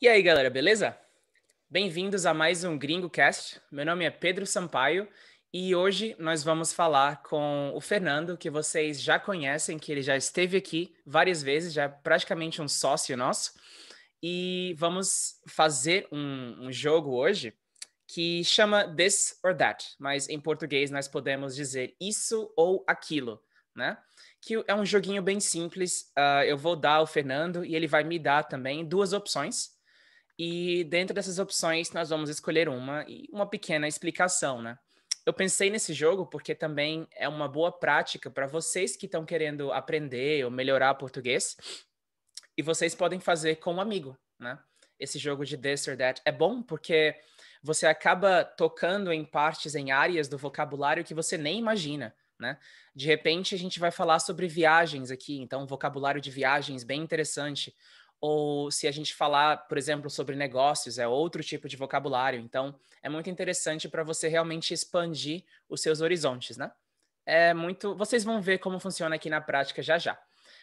E aí, galera, beleza? Bem-vindos a mais um Gringo Cast. Meu nome é Pedro Sampaio e hoje nós vamos falar com o Fernando, que vocês já conhecem, que ele já esteve aqui várias vezes, já é praticamente um sócio nosso. E vamos fazer um, um jogo hoje que chama This or That, mas em português nós podemos dizer isso ou aquilo, né? Que é um joguinho bem simples. Uh, eu vou dar ao Fernando e ele vai me dar também duas opções e dentro dessas opções, nós vamos escolher uma e uma pequena explicação, né? Eu pensei nesse jogo porque também é uma boa prática para vocês que estão querendo aprender ou melhorar português. E vocês podem fazer com um amigo, né? Esse jogo de this or that é bom porque você acaba tocando em partes, em áreas do vocabulário que você nem imagina. Né? De repente a gente vai falar sobre viagens aqui, então um vocabulário de viagens bem interessante ou se a gente falar, por exemplo, sobre negócios, é outro tipo de vocabulário. Então, é muito interessante para você realmente expandir os seus horizontes, né? É muito. Vocês vão ver como funciona aqui na prática já já.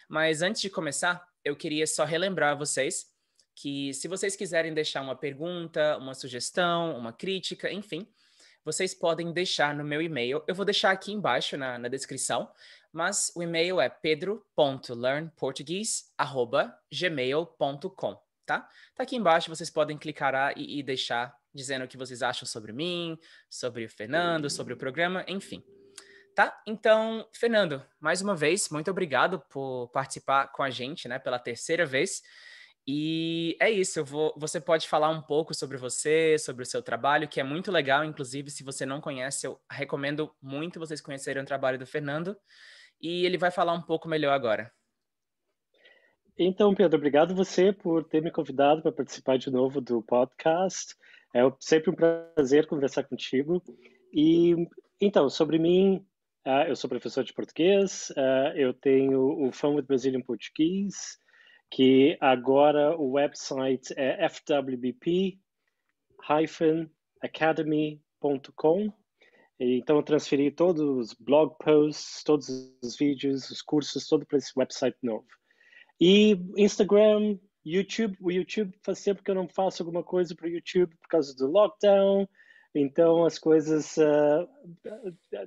Mas antes de começar, eu queria só relembrar a vocês que se vocês quiserem deixar uma pergunta, uma sugestão, uma crítica, enfim, vocês podem deixar no meu e-mail. Eu vou deixar aqui embaixo na, na descrição, mas o e-mail é pedro.learnportuguese@gmail.com, tá? Tá aqui embaixo, vocês podem clicar e, e deixar dizendo o que vocês acham sobre mim, sobre o Fernando, sobre o programa, enfim. Tá? Então, Fernando, mais uma vez, muito obrigado por participar com a gente, né, pela terceira vez. E é isso, vou, você pode falar um pouco sobre você, sobre o seu trabalho, que é muito legal, inclusive, se você não conhece, eu recomendo muito vocês conhecerem o trabalho do Fernando e ele vai falar um pouco melhor agora. Então, Pedro, obrigado você por ter me convidado para participar de novo do podcast. É sempre um prazer conversar contigo. E então, sobre mim, ah, eu sou professor de português, ah, eu tenho o Fun with Brazilian Portuguese, que agora o website é fwbp-academy.com então, eu transferi todos os blog posts, todos os vídeos, os cursos, todo para esse website novo. E Instagram, YouTube. O YouTube faz tempo que eu não faço alguma coisa para o YouTube por causa do lockdown. Então, as coisas, uh,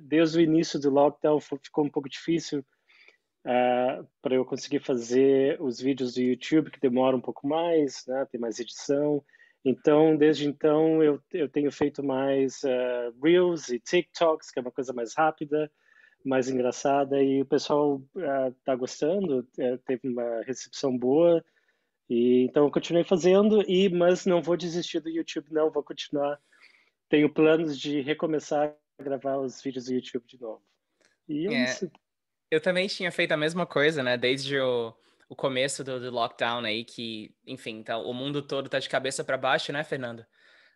desde o início do lockdown, ficou um pouco difícil uh, ah, para eu conseguir fazer os vídeos do YouTube, que demora um pouco mais, né? tem mais edição. Então, desde então, eu, eu tenho feito mais uh, Reels e TikToks, que é uma coisa mais rápida, mais engraçada, e o pessoal está eh, uh, gostando, uh, teve uma recepção boa, e então eu continuei fazendo, e mas não vou desistir do YouTube, não, vou continuar. Tenho planos de recomeçar a gravar os vídeos do YouTube de novo. E é, é isso. Eu também tinha feito a mesma coisa, né, desde o o começo do, do lockdown aí, que, enfim, tá, o mundo todo tá de cabeça para baixo, né, Fernando?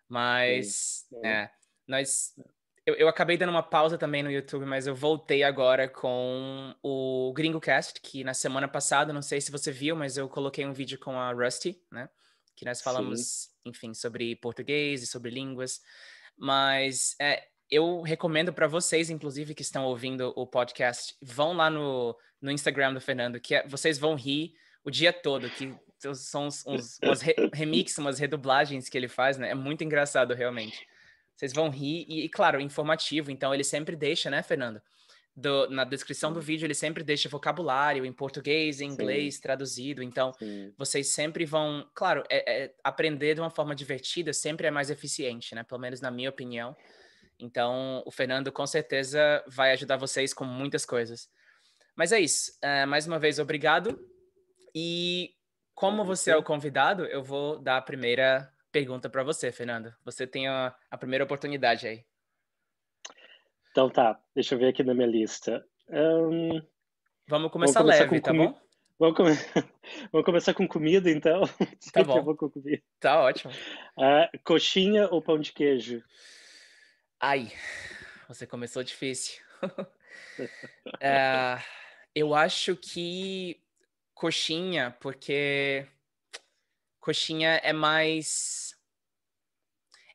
Mas, sim, sim. é, nós... Eu, eu acabei dando uma pausa também no YouTube, mas eu voltei agora com o GringoCast, que na semana passada, não sei se você viu, mas eu coloquei um vídeo com a Rusty, né? Que nós falamos, sim. enfim, sobre português e sobre línguas. Mas é, eu recomendo para vocês, inclusive, que estão ouvindo o podcast, vão lá no no Instagram do Fernando, que é, vocês vão rir o dia todo, que são uns, uns umas re, remixes, umas redublagens que ele faz, né? É muito engraçado, realmente. Vocês vão rir e, e claro, informativo. Então, ele sempre deixa, né, Fernando? Do, na descrição do vídeo, ele sempre deixa vocabulário em português, em inglês, Sim. traduzido. Então, Sim. vocês sempre vão. Claro, é, é, aprender de uma forma divertida sempre é mais eficiente, né? Pelo menos na minha opinião. Então, o Fernando com certeza vai ajudar vocês com muitas coisas. Mas é isso. Uh, mais uma vez, obrigado. E como você é o convidado, eu vou dar a primeira pergunta para você, Fernando. Você tem a, a, primeira oportunidade aí. Então tá, deixa eu ver aqui na minha lista. Um... Vamos, começar começar leve, com tá comi... bom? Vamos, come... vamos, começar com comida, então. Tá bom. Tá ótimo. Uh, coxinha ou pão de queijo? Ai, você começou difícil. uh, Eu acho que coxinha, porque coxinha é mais.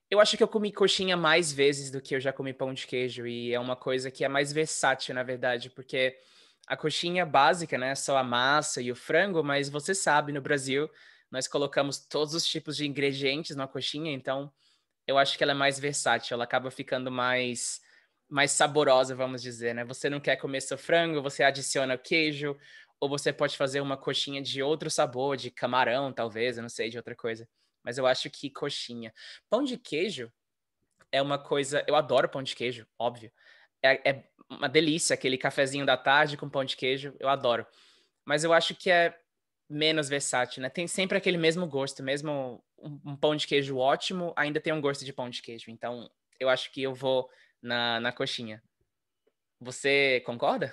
Eu acho que eu comi coxinha mais vezes do que eu já comi pão de queijo, e é uma coisa que é mais versátil, na verdade, porque a coxinha básica, né? Só a massa e o frango, mas você sabe, no Brasil, nós colocamos todos os tipos de ingredientes na coxinha, então eu acho que ela é mais versátil, ela acaba ficando mais mais saborosa, vamos dizer, né? Você não quer comer seu frango, você adiciona queijo, ou você pode fazer uma coxinha de outro sabor, de camarão, talvez, eu não sei, de outra coisa. Mas eu acho que coxinha. Pão de queijo é uma coisa. Eu adoro pão de queijo, óbvio. É, é uma delícia aquele cafezinho da tarde com pão de queijo, eu adoro. Mas eu acho que é menos versátil, né? Tem sempre aquele mesmo gosto, mesmo um, um pão de queijo ótimo, ainda tem um gosto de pão de queijo. Então, eu acho que eu vou na, na coxinha. Você concorda?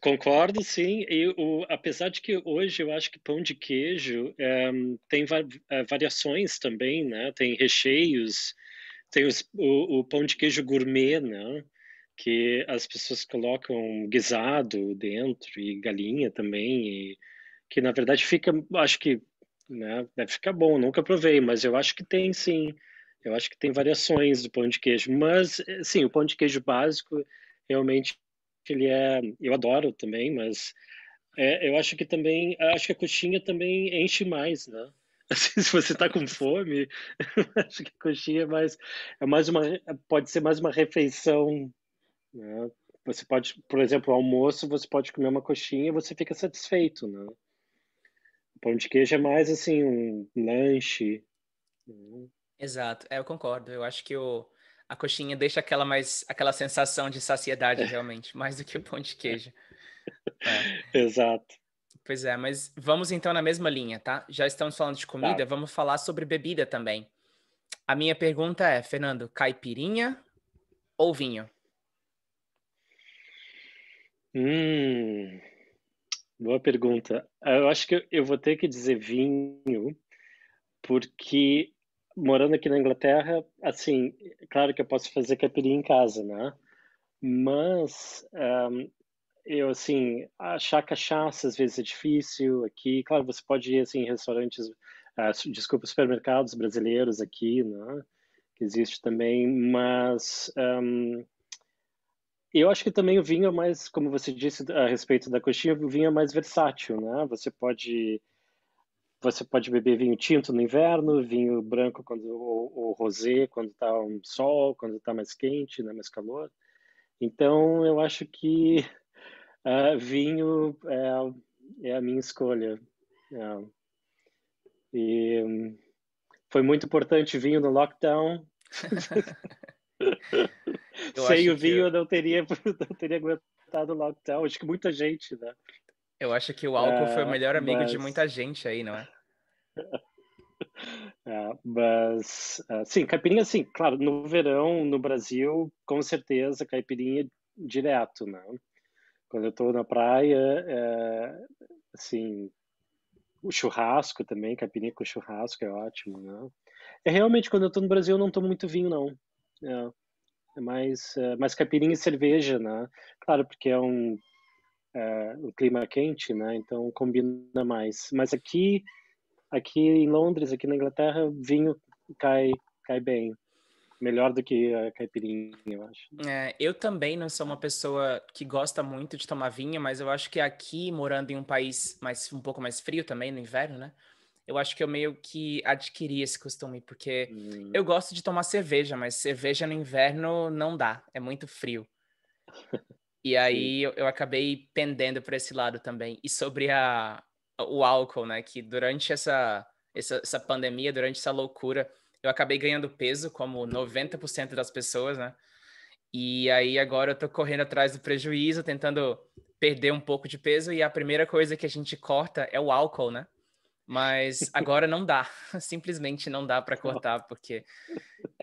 Concordo, sim. E o, apesar de que hoje eu acho que pão de queijo é, tem va eh, variações também, né? Tem recheios, tem os, o, o, pão de queijo gourmet, né? Que as pessoas colocam guisado dentro e galinha também, e, que na verdade fica, acho que né, deve ficar bom. Nunca provei, mas eu acho que tem sim. Eu acho que tem variações do pão de queijo, mas sim, o pão de queijo básico realmente ele é, eu adoro também, mas é, eu acho que também, acho que a coxinha também enche mais, né? Assim, se você está com fome, acho que a coxinha é mais, é mais uma, pode ser mais uma refeição, né? Você pode, por exemplo, almoço, você pode comer uma coxinha e você fica satisfeito, né? O pão de queijo é mais assim um lanche. Né? Exato, é, eu concordo. Eu acho que o, a coxinha deixa aquela mais aquela sensação de saciedade é. realmente, mais do que o pão de queijo. É. Exato. Pois é, mas vamos então na mesma linha, tá? Já estamos falando de tá. comida, tá. vamos falar sobre bebida também. A minha pergunta é, Fernando, caipirinha ou vinho? Hum, boa pergunta. Eu acho que eu vou ter que dizer vinho, porque morando aqui na Inglaterra, assim, é claro que eu posso fazer caipirinha em casa, né? Mas um, eu, assim, achar cachaça às vezes é difícil aqui. Claro, você pode ir, assim, em restaurantes, uh, desculpa, supermercados brasileiros aqui, né? Que existe também, mas... Um, eu acho que também o vinho é mais, como você disse a respeito da coxinha, o vinho é mais versátil, né? Você pode você pode beber vinho tinto no inverno, vinho branco quando ou, ou rosé quando está um sol, quando está mais quente, né, mais calor. Então eu acho que uh, vinho é, é, a minha escolha. É. E foi muito importante vinho no lockdown. Sem o vinho eu... eu não teria, não teria aguentado o lockdown. Acho que muita gente, né? Eu acho que o álcool é, foi o ah, melhor amigo mas... de muita gente aí, não é? É, mas, ah, sim, caipirinha, sim, claro, no verão, no Brasil, com certeza, caipirinha direto, né? Quando eu tô na praia, é, assim, o churrasco também, caipirinha com churrasco é ótimo, né? É realmente, quando eu tô no Brasil, eu não tomo muito vinho, não. É, é mais, é, mais caipirinha e cerveja, né? Claro, porque é um, é, um clima quente, né? Então combina mais. Mas aqui aqui em Londres, aqui na Inglaterra, vinho cai, cai bem. Melhor do que a caipirinha, eu acho. É, eu também não sou uma pessoa que gosta muito de tomar vinho, mas eu acho que aqui, morando em um país mais, um pouco mais frio também, no inverno, né? Eu acho que eu meio que adquiri esse costume, porque hum. eu gosto de tomar cerveja, mas cerveja no inverno não dá, é muito frio. E aí eu, eu acabei pendendo para esse lado também. E sobre a, o álcool, né? Que durante essa, essa, essa pandemia, durante essa loucura, eu acabei ganhando peso, como 90% das pessoas, né? E aí agora eu tô correndo atrás do prejuízo, tentando perder um pouco de peso, e a primeira coisa que a gente corta é o álcool, né? Mas agora não dá, simplesmente não dá para cortar, porque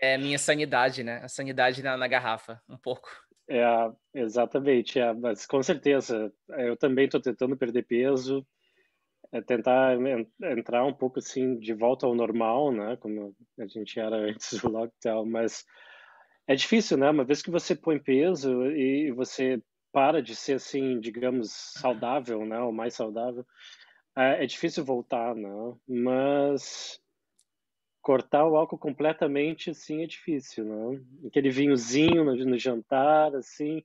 é minha sanidade, né? A sanidade na, na garrafa, um pouco. É, exatamente, é, mas com certeza. Eu também estou tentando perder peso, tentar entrar um pouco assim de volta ao normal, né? Como a gente era antes do lockdown, mas é difícil, né? Uma vez que você põe peso e você para de ser assim, digamos, saudável, né? O mais saudável, é, é, difícil voltar, né? Mas cortar o álcool completamente, assim, é difícil, né? Aquele vinhozinho no, no jantar, assim. O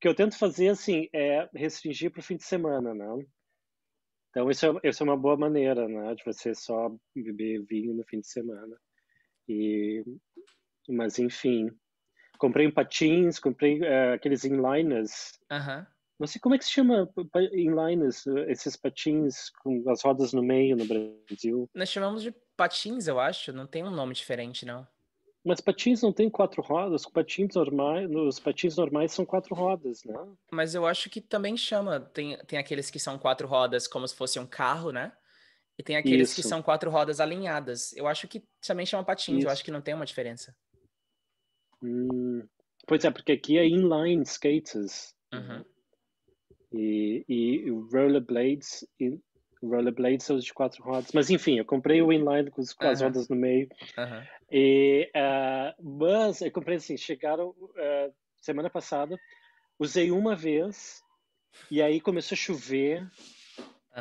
que eu tento fazer, assim, é restringir para o fim de semana, né? Então, isso é, isso é uma boa maneira, né? De você só beber vinho no fim de semana. E, mas, enfim. Comprei patins, comprei uh, aqueles inliners. Uhum. Não sei como é que se chama inliners, esses patins com as rodas no meio no Brasil. Nós chamamos de patins, eu acho. Não tem um nome diferente, não. Mas patins não tem quatro rodas, patins normais, os patins normais são quatro rodas, né? Mas eu acho que também chama, tem, tem aqueles que são quatro rodas como se fosse um carro, né? E tem aqueles Isso. que são quatro rodas alinhadas. Eu acho que também chama patins, Isso. eu acho que não tem uma diferença. Hum, pois é, porque aqui é inline skaters. Uhum. E, e rollerblades rollerblade são os de quatro rodas. Mas enfim, eu comprei o inline com, as rodas no meio. E, uh, mas eu comprei assim, chegaram uh, semana passada, usei uma vez, e aí começou a chover.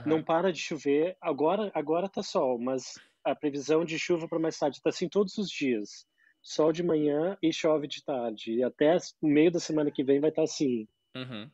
Não para de chover. Agora, agora tá sol, mas a previsão de chuva para mais tarde tá assim todos os dias. Sol de manhã e chove de tarde. E até o meio da semana que vem vai estar tá assim. Uhum.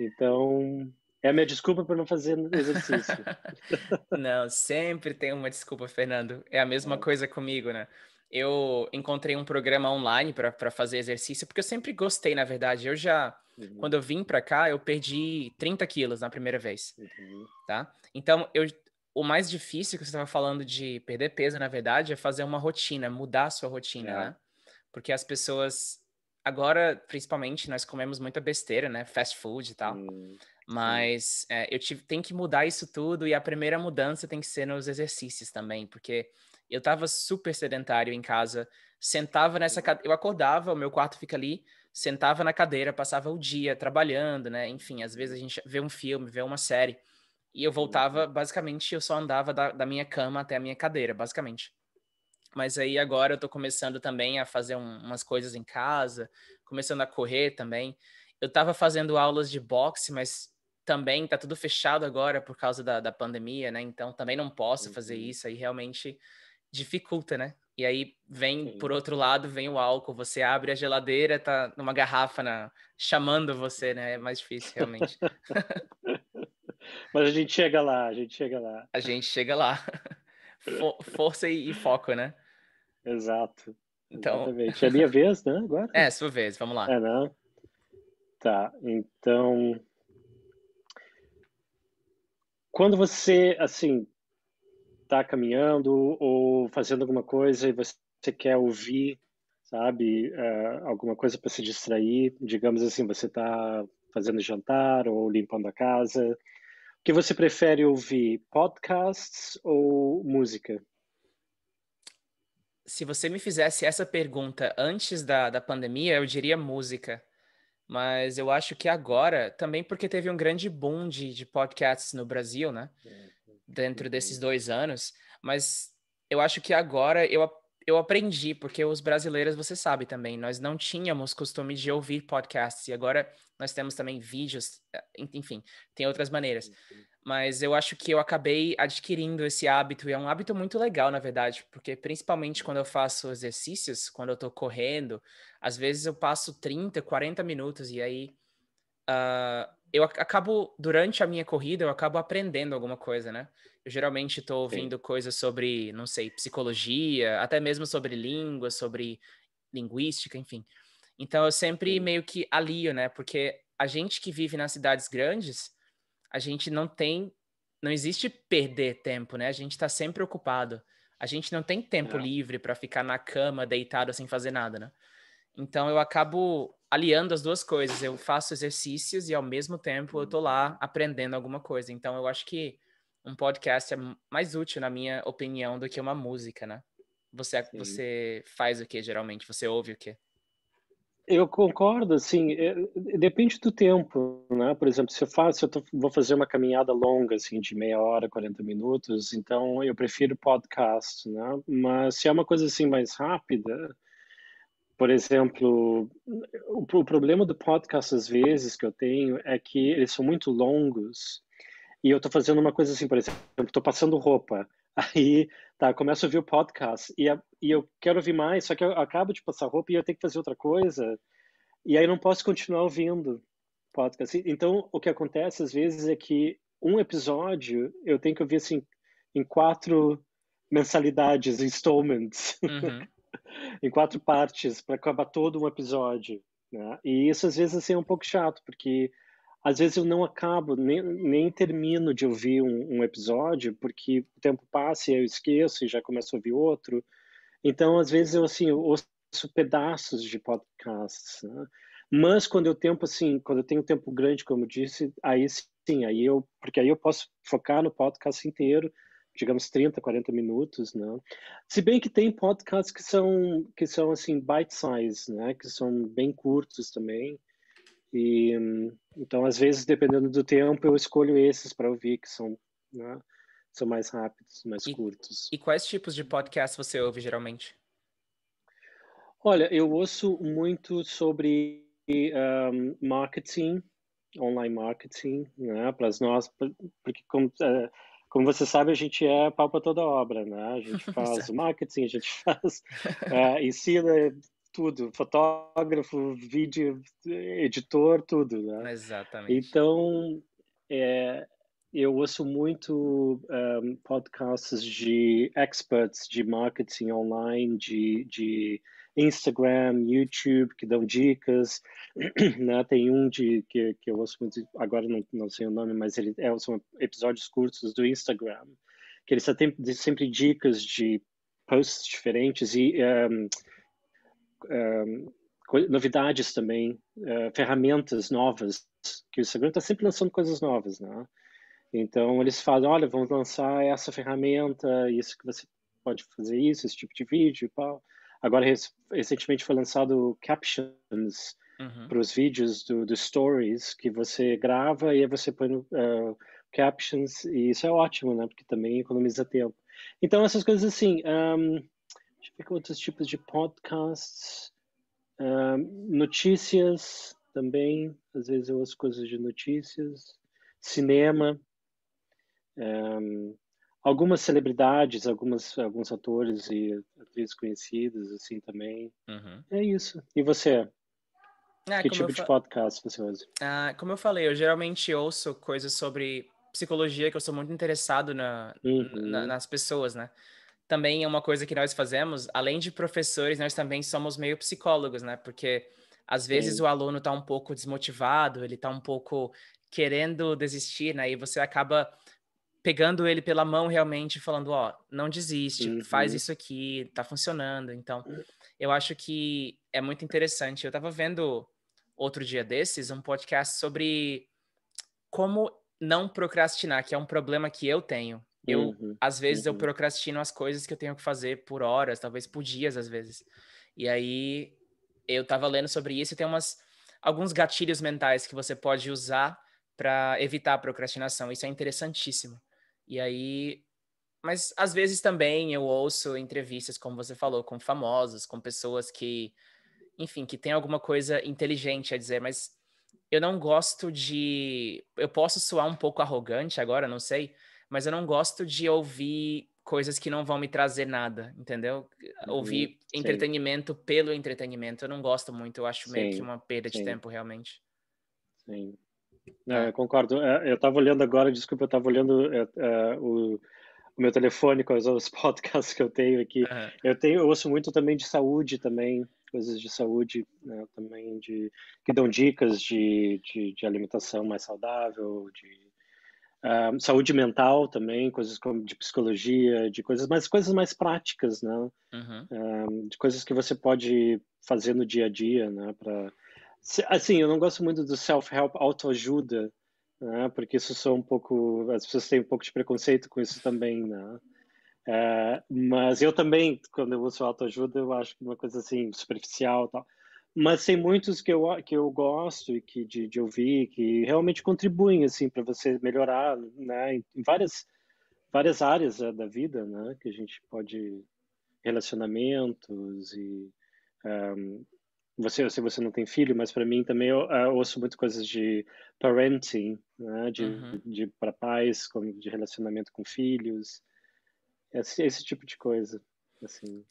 Então, é a minha desculpa por não fazer exercício. não, sempre tem uma desculpa, Fernando. É a mesma é. coisa comigo, né? Eu encontrei um programa online para fazer exercício, porque eu sempre gostei, na verdade. Eu já, uhum. quando eu vim para cá, eu perdi 30 quilos na primeira vez, uhum. tá? Então, eu, o mais difícil que você estava falando de perder peso, na verdade, é fazer uma rotina, mudar a sua rotina, é. né? Porque as pessoas, agora, principalmente, nós comemos muita besteira, né? Fast food e tal. Uhum. Mas é, eu tive, tenho que mudar isso tudo e a primeira mudança tem que ser nos exercícios também, porque eu estava super sedentário em casa, sentava nessa cadeira, eu acordava, o meu quarto fica ali, sentava na cadeira, passava o dia trabalhando, né? Enfim, às vezes a gente vê um filme, vê uma série, e eu voltava, basicamente, eu só andava da, da minha cama até a minha cadeira, basicamente. Mas aí agora eu tô começando também a fazer um, umas coisas em casa, começando a correr também. Eu tava fazendo aulas de boxe, mas também tá tudo fechado agora por causa da, da pandemia, né? Então também não posso uhum. fazer isso, aí realmente dificulta, né? E aí vem, Sim. por outro lado, vem o álcool. Você abre a geladeira, tá numa garrafa na... chamando você, né? É mais difícil, realmente. Mas a gente chega lá, a gente chega lá. A gente chega lá. For força e, e, foco, né? Exato. Então... Exatamente. É minha vez, né? Agora? É, sua vez, vamos lá. É, não? Né. Tá, então quando você, assim, está caminhando ou fazendo alguma coisa e você quer ouvir, sabe, uh, alguma coisa para se distrair, digamos assim, você está fazendo jantar ou limpando a casa, o que você prefere ouvir, podcasts ou música? Se você me fizesse essa pergunta antes da, da pandemia, eu diria música. Mas eu acho que agora, também porque teve um grande boom de, de podcasts no Brasil, né? Dentro desses uhum. dois anos. Mas eu acho que agora eu eu aprendi, porque os brasileiros, você sabe também, nós não tínhamos costume de ouvir podcasts e agora nós temos também vídeos, eh, enfim, tem outras maneiras. Mas eu acho que eu acabei adquirindo esse hábito e é um hábito muito legal, na verdade, porque principalmente quando eu faço exercícios, quando eu tô correndo, às vezes eu passo 30, 40 minutos e aí uh, eu acabo, durante a minha corrida, eu acabo aprendendo alguma coisa, né? Eu geralmente estou ouvindo coisas sobre, não sei, psicologia, até mesmo sobre língua, sobre linguística, enfim. Então eu sempre Sim. meio que alio, né? Porque a gente que vive nas cidades grandes, a gente não tem, não existe perder tempo, né? A gente está sempre ocupado. A gente não tem tempo não. É. livre para ficar na cama deitado sem fazer nada, né? Então eu acabo aliando as duas coisas. Eu faço exercícios e ao mesmo tempo eu uhum. tô lá aprendendo alguma coisa. Então eu acho que um podcast é mais útil, na minha opinião, do que uma música, né? Você, você faz o que geralmente? Você ouve o que? Eu concordo, assim, é, depende do tempo, né? Por exemplo, se eu faço, eu tô, vou fazer uma caminhada longa, assim, de meia hora, 40 minutos, então eu prefiro podcast, né? Mas se é uma coisa, assim, mais rápida, por exemplo, o, o problema do podcast às vezes que eu tenho é que eles são muito longos e eu estou fazendo uma coisa assim, por exemplo, estou passando roupa. Aí, tá, começo a ouvir o podcast e, a, e eu quero ouvir mais, só que eu acabo de passar roupa e eu tenho que fazer outra coisa. E aí não posso continuar ouvindo podcast. Então, o que acontece às vezes é que um episódio eu tenho que ouvir assim em quatro mensalidades, installments. Uhum. em quatro partes para acabar todo um episódio. Né? E isso às vezes assim, é um pouco chato, porque às vezes eu não acabo, nem, nem termino de ouvir um, um episódio, porque o tempo passa e eu esqueço e já começo a ouvir outro. Então, às vezes eu assim, eu ouço pedaços de podcasts. Né? Mas quando eu tempo assim, quando eu tenho tempo grande, como eu disse, aí sim, aí eu, porque aí eu posso focar no podcast inteiro digamos, 30, 40 minutos, né? Se bem que tem podcasts que são, que são assim, bite size, né? Que são bem curtos também. E, então, às vezes, dependendo do tempo, eu escolho esses para ouvir, que são, né? são mais rápidos, mais e, curtos. E quais tipos de podcasts você ouve geralmente? Olha, eu ouço muito sobre um, marketing, online marketing, né? Para nós, porque como, uh, como você sabe, a gente é pau para toda obra, né? A gente faz marketing, a gente faz, é, ensina tudo, fotógrafo, vídeo, editor, tudo, né? Exatamente. Então, é, eu ouço muito um, é, podcasts de experts de marketing online, de, de Instagram, YouTube, que dão dicas. né? Tem um de, que, que eu ouço muito, agora não, não sei o nome, mas ele é, são episódios curtos do Instagram, que ele sempre tem sempre dicas de posts diferentes e um, ehm, um, ehm, novidades também, uh, ferramentas novas, que o Instagram está sempre lançando coisas novas, né? Então eles falam, olha, vamos lançar essa ferramenta, isso que você pode fazer isso, esse tipo de vídeo e tal. Agora, recentemente foi lançado captions uhum. para os vídeos do, do, Stories, que você grava e aí você põe no, uh, captions, e isso é ótimo, né? Porque também economiza tempo. Então, essas coisas assim. Um, deixa eu ver com outros tipos de podcasts. Um, notícias também. Às vezes eu ouço coisas de notícias. Cinema. Um, algumas celebridades, algumas, alguns atores e atrizes conhecidos, assim, também. Uhum. É isso. E você? Ah, que tipo de podcast você usa? Ah, como eu falei, eu geralmente ouço coisas sobre psicologia, que eu sou muito interessado na, uhum. na, nas pessoas, né? Também é uma coisa que nós fazemos, além de professores, nós também somos meio psicólogos, né? Porque às vezes Sim. o aluno está um pouco desmotivado, ele está um pouco querendo desistir, né? E você acaba pegando ele pela mão realmente, falando, ó, oh, não desiste, uhum. faz isso aqui, tá funcionando. Então, uhum. eu acho que é muito interessante. Eu tava vendo outro dia desses um podcast sobre como não procrastinar, que é um problema que eu tenho. Eu, uhum, às vezes, uhum. eu procrastino as coisas que eu tenho que fazer por horas, talvez por dias, às vezes. E aí, eu tava lendo sobre isso e tem umas, alguns gatilhos mentais que você pode usar para evitar a procrastinação. Isso é interessantíssimo. E aí. Mas às vezes também eu ouço entrevistas, como você falou, com famosos, com pessoas que. Enfim, que tem alguma coisa inteligente a dizer, mas eu não gosto de. Eu posso soar um pouco arrogante agora, não sei, mas eu não gosto de ouvir coisas que não vão me trazer nada, entendeu? Uhum, ouvir sim. entretenimento pelo entretenimento, eu não gosto muito, eu acho sim, meio que uma perda sim. de tempo, realmente. Sim. É, concordo. É, eu estava olhando agora, desculpa, eu estava olhando é, é, o o meu telefone, com os podcasts que eu tenho aqui. Uhum. Eu tenho, eu ouço muito também de saúde também, coisas de saúde, né, também de que dão dicas de, de, de alimentação mais saudável, de uh, saúde mental também, coisas como de psicologia, de coisas, mais coisas mais práticas, né? Uhum. Uh, de coisas que você pode fazer no dia a dia, né? Para Assim, eu não gosto muito do self-help, autoajuda, né? porque isso são um pouco. As pessoas têm um pouco de preconceito com isso também, né? É, mas eu também, quando eu uso autoajuda, eu acho que é uma coisa assim, superficial tal. Mas tem muitos que eu, que eu gosto e que de, de ouvir, que realmente contribuem assim para você melhorar, né, em várias várias áreas né, da vida, né, que a gente pode relacionamentos e um, eh, você, ou se você não tem filho, mas para mim também eu, eu, ah, ouço muito coisas de parenting, né? de, uhum. de, de para pais, como de relacionamento com filhos, esse, esse tipo de coisa, assim.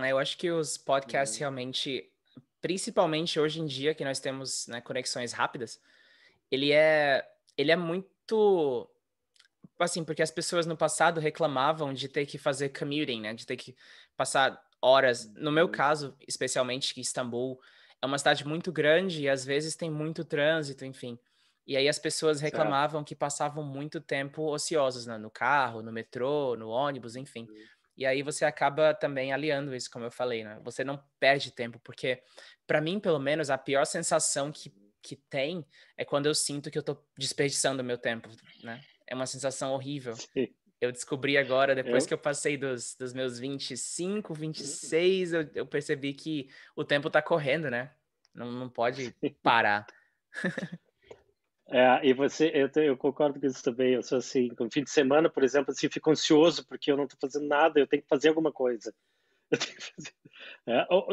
É, eu acho que os podcasts é. realmente, principalmente hoje em dia que nós temos né, conexões rápidas, ele é ele é muito assim porque as pessoas no passado reclamavam de ter que fazer commuting, né, de ter que passar horas. No meu uhum. caso, especialmente, que Istambul é uma cidade muito grande e às vezes tem muito trânsito, enfim. E aí as pessoas reclamavam que passavam muito tempo ociosas né? no carro, no metrô, no ônibus, enfim. Uhum. E aí você acaba também aliando isso, como eu falei, né? Você não perde tempo, porque para mim, pelo menos, a pior sensação que, uhum. que tem é quando eu sinto que eu tô desperdiçando meu tempo, né? É uma sensação horrível. Sim. Eu descobri agora, depois é. que eu passei dos, dos meus 25, 26, hum. eu, eu percebi que o tempo está correndo, né? Não, não pode parar. É, e você, eu, eu, concordo com isso também. Eu sou assim, no fim de semana, por exemplo, assim, fico ansioso porque eu não estou fazendo nada, eu tenho que fazer alguma coisa. Fazer... É, ou,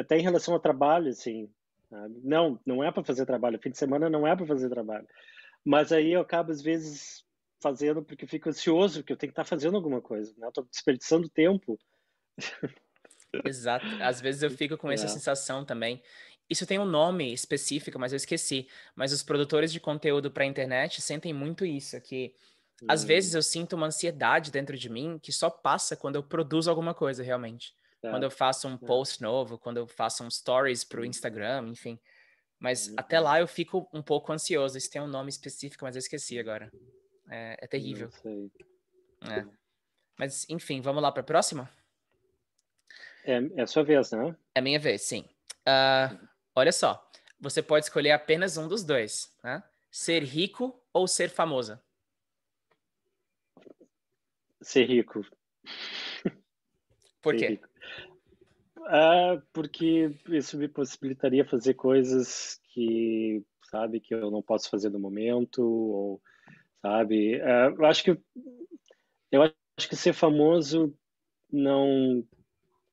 até em relação ao trabalho, assim, ah, não, não é para fazer trabalho. Fim de semana não é para fazer trabalho. Mas aí eu acabo às vezes fazendo porque eu fico ansioso, porque eu tenho que estar tá fazendo alguma coisa, né? Eu tô desperdiçando tempo. Exato. Às vezes eu fico com essa é. sensação também. Isso tem um nome específico, mas eu esqueci. Mas os produtores de conteúdo para internet sentem muito isso, é que hum. às vezes eu sinto uma ansiedade dentro de mim que só passa quando eu produzo alguma coisa realmente. É. Quando eu faço um é. post novo, quando eu faço um stories para o hum. Instagram, enfim. Mas hum. até lá eu fico um pouco ansioso. Isso tem um nome específico, mas eu esqueci agora. É, é terrível. É. Mas, enfim, vamos lá para a próxima? É, é a sua vez, né? É minha vez, sim. Uh, olha só, você pode escolher apenas um dos dois, né? Ser rico ou ser famosa? Ser rico. Por ser quê? Rico. Ah, porque isso me possibilitaria fazer coisas que, sabe, que eu não posso fazer no momento, ou sabe? É, eu acho que eu acho que ser famoso não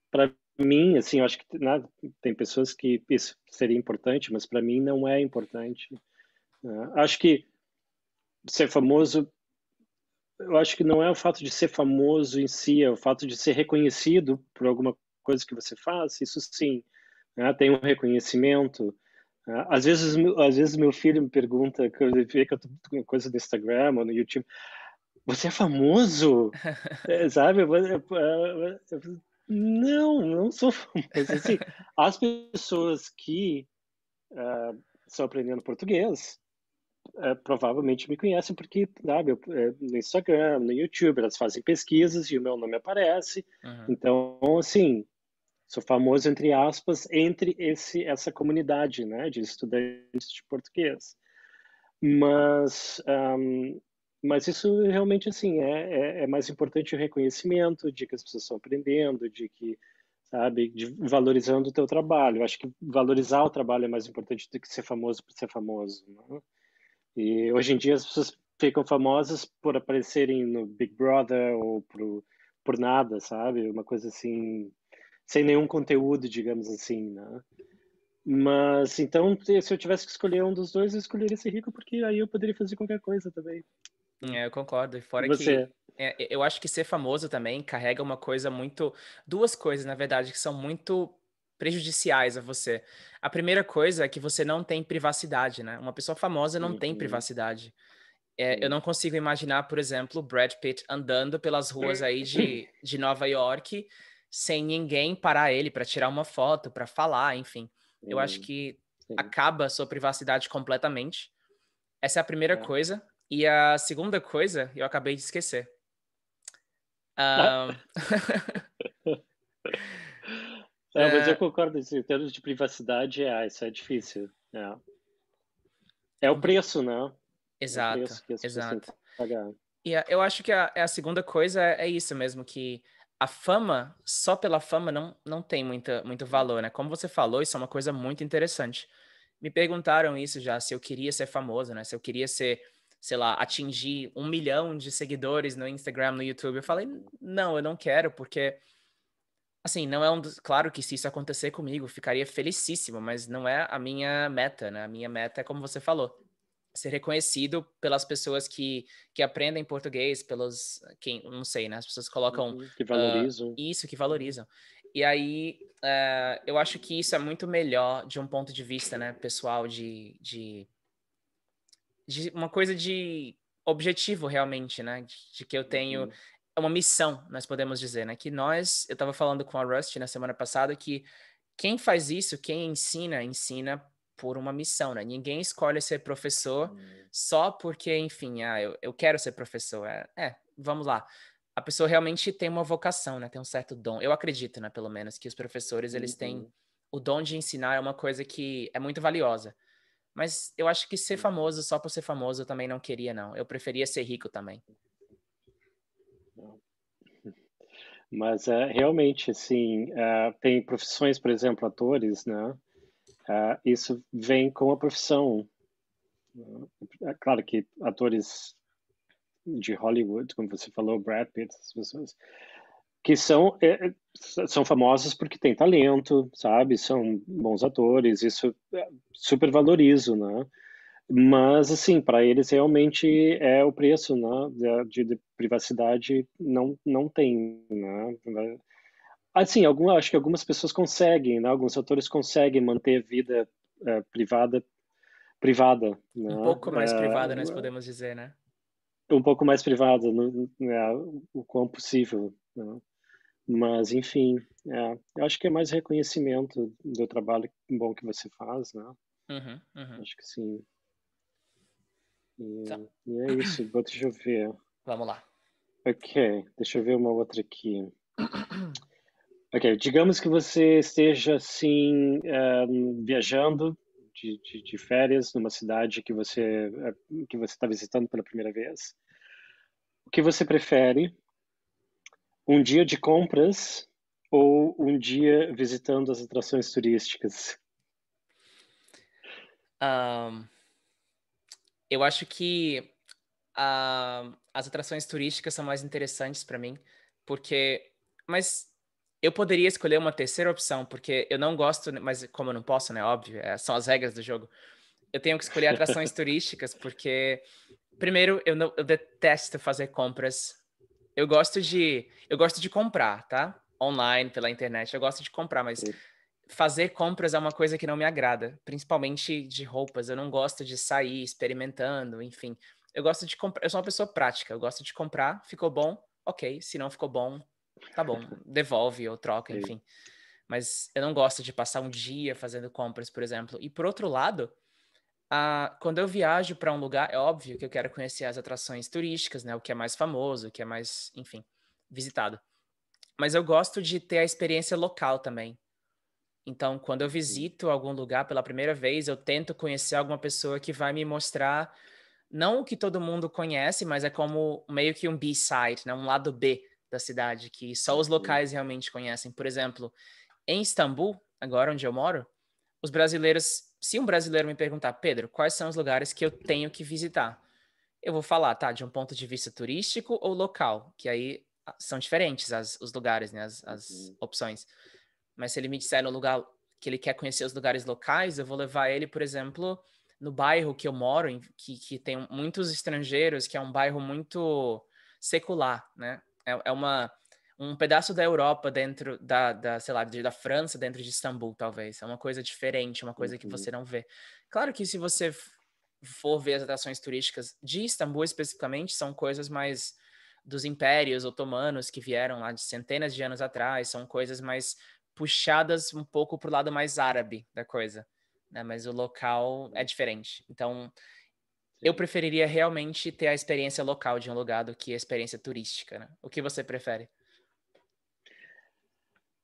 para mim, assim, eu acho que né, tem pessoas que isso seria importante, mas para mim não é importante. Né? acho que ser famoso, eu acho que não é o fato de ser famoso em si, é o fato de ser reconhecido por alguma coisa que você faz, isso sim, né, tem um reconhecimento, é, às vezes, às vezes meu filho me pergunta, que ele vê que eu tô com coisa no Instagram ou no YouTube, você é famoso? é, sabe? Eu, eu, eu, não, não sou famoso. Assim, as pessoas que uh, estão aprendendo português uh, provavelmente me conhecem porque, sabe, no Instagram, no YouTube, elas fazem pesquisas e o meu nome aparece. Uhum. Então, assim, sou famoso entre aspas entre esse essa comunidade, né, de estudantes de português. Mas um, mas isso realmente assim é, é, é, mais importante o reconhecimento de que as pessoas estão aprendendo, de que sabe, de valorizando o teu trabalho. acho que valorizar o trabalho é mais importante do que ser famoso por ser famoso. Né? E hoje em dia as pessoas ficam famosas por aparecerem no Big Brother ou por, por nada, sabe? Uma coisa assim sem nenhum conteúdo, digamos assim, né? Mas então, se eu tivesse que escolher um dos dois, eu escolheria ser rico, porque aí eu poderia fazer qualquer coisa também. É, eu concordo. E fora Você. que é, eu acho que ser famoso também carrega uma coisa muito. Duas coisas, na verdade, que são muito prejudiciais a você. A primeira coisa é que você não tem privacidade, né? Uma pessoa famosa não uhum. tem privacidade. É, uhum. eu não consigo imaginar, por exemplo, Brad Pitt andando pelas ruas hum. aí de, de Nova York sem ninguém parar ele para tirar uma foto, para falar, enfim. Sim. Eu acho uhum. que Sim. acaba a sua privacidade completamente. Essa é a primeira é. coisa. E a segunda coisa, eu acabei de esquecer. Ah. Um... mas eu concordo, assim, em termos de privacidade, é, isso é difícil. É, é o preço, né? É exato, é preço exato. E eu acho que a, é a segunda coisa é isso mesmo, que a fama, só pela fama, não, não tem muita, muito valor, né? Como você falou, isso é uma coisa muito interessante. Me perguntaram isso já, se eu queria ser famoso, né? Se eu queria ser, sei lá, atingir um milhão de seguidores no Instagram, no YouTube. Eu falei, não, eu não quero, porque, assim, não é um dos... Claro que se isso acontecer comigo, ficaria felicíssimo, mas não é a minha meta, né? A minha meta é como você falou, ser reconhecido pelas pessoas que, que aprendem português, pelos quem não sei, né? As pessoas colocam uhum. ah, que valorizam uh, isso, que uhum. valorizam. E aí uh, eu acho que isso é muito melhor de um ponto de vista, né, pessoal, de, de, de uma coisa de objetivo realmente, né? De, de que eu tenho uhum. uma missão, nós podemos dizer, né? Que nós, eu estava falando com a Rust na semana passada que quem faz isso, quem ensina, ensina por uma missão, né? Ninguém escolhe ser professor uhum. só porque, enfim, ah, eu, eu quero ser professor. É, é, vamos lá. A pessoa realmente tem uma vocação, né? Tem um certo dom. Eu acredito, né, pelo menos, que os professores, uhum. eles têm... Uhum. O dom de ensinar é uma coisa que é muito valiosa. Mas eu acho que ser uhum. famoso só por ser famoso eu também não queria, não. Eu preferia ser rico também. Mas uh, realmente, assim, uh, tem profissões, por exemplo, atores, né? Uh, isso vem com a profissão. Ah, é claro que atores de Hollywood, como você falou, Brad Pitt, essas pessoas que são é, é são famosos porque têm talento, sabe? São bons atores, isso é, super valorizo, né? Mas assim, para eles realmente é o preço, né? De, de privacidade não não tem, né? Assim, algum, acho que algumas pessoas conseguem, né? alguns autores conseguem manter a vida é, privada privada. Né? Um pouco mais é, privada, nós podemos dizer, né? Um pouco mais privada, no é, o quão possível. Né? Mas, enfim, é, acho que é mais reconhecimento do trabalho bom que você faz, né? Uhum, uhum. Acho que sim. E, tá. e é isso, deixa eu ver. Vamos lá. Ok, deixa eu ver uma outra aqui. Ok, digamos que você esteja assim um, ehm, viajando de, de, de, férias numa cidade que você eh, que você está visitando pela primeira vez. O que você prefere? Um dia de compras ou um dia visitando as atrações turísticas? Um, eu acho que uh, as atrações turísticas são mais interessantes para mim, porque mas eu poderia escolher uma terceira opção, porque eu não gosto, né, mas como eu não posso, né? Óbvio, é, são as regras do jogo. Eu tenho que escolher atrações turísticas, porque, primeiro, eu, não, eu detesto fazer compras. Eu gosto de. Eu gosto de comprar, tá? Online, pela internet. Eu gosto de comprar, mas fazer compras é uma coisa que não me agrada, principalmente de roupas. Eu não gosto de sair experimentando, enfim. Eu gosto de comprar, eu sou uma pessoa prática, eu gosto de comprar, ficou bom, ok. Se não ficou bom, tá bom, devolve ou troca, enfim. Mas eu não gosto de passar um dia fazendo compras, por exemplo. E por outro lado, ah, quando eu viajo para um lugar, é óbvio que eu quero conhecer as atrações turísticas, né? O que é mais famoso, o que é mais, enfim, visitado. Mas eu gosto de ter a experiência local também. Então, quando eu visito algum lugar pela primeira vez, eu tento conhecer alguma pessoa que vai me mostrar não o que todo mundo conhece, mas é como meio que um B-side, né? Um lado B da cidade que só os uhum. locais realmente conhecem. Por exemplo, em Istambul, agora onde eu moro, os brasileiros, se um brasileiro me perguntar, Pedro, quais são os lugares que eu tenho que visitar? Eu vou falar, tá, de um ponto de vista turístico ou local, que aí ah, são diferentes as, os lugares, né, as, as uhum. opções. Mas se ele me disser no lugar que ele quer conhecer os lugares locais, eu vou levar ele, por exemplo, no bairro que eu moro, que, que tem muitos estrangeiros, que é um bairro muito secular, né? É, é, uma um pedaço da Europa dentro da, da sei lá, de, da França dentro de Istambul, talvez. É uma coisa diferente, uma coisa que uhum. você não vê. Claro que se você for ver as atrações turísticas de Istambul especificamente, são coisas mais dos impérios otomanos que vieram lá de centenas de anos atrás, são coisas mais puxadas um pouco para o lado mais árabe da coisa, né? Mas o local é uhum. diferente. Então, eu preferiria realmente ter a experiência local de um lugar do que a experiência turística, né? O que você prefere?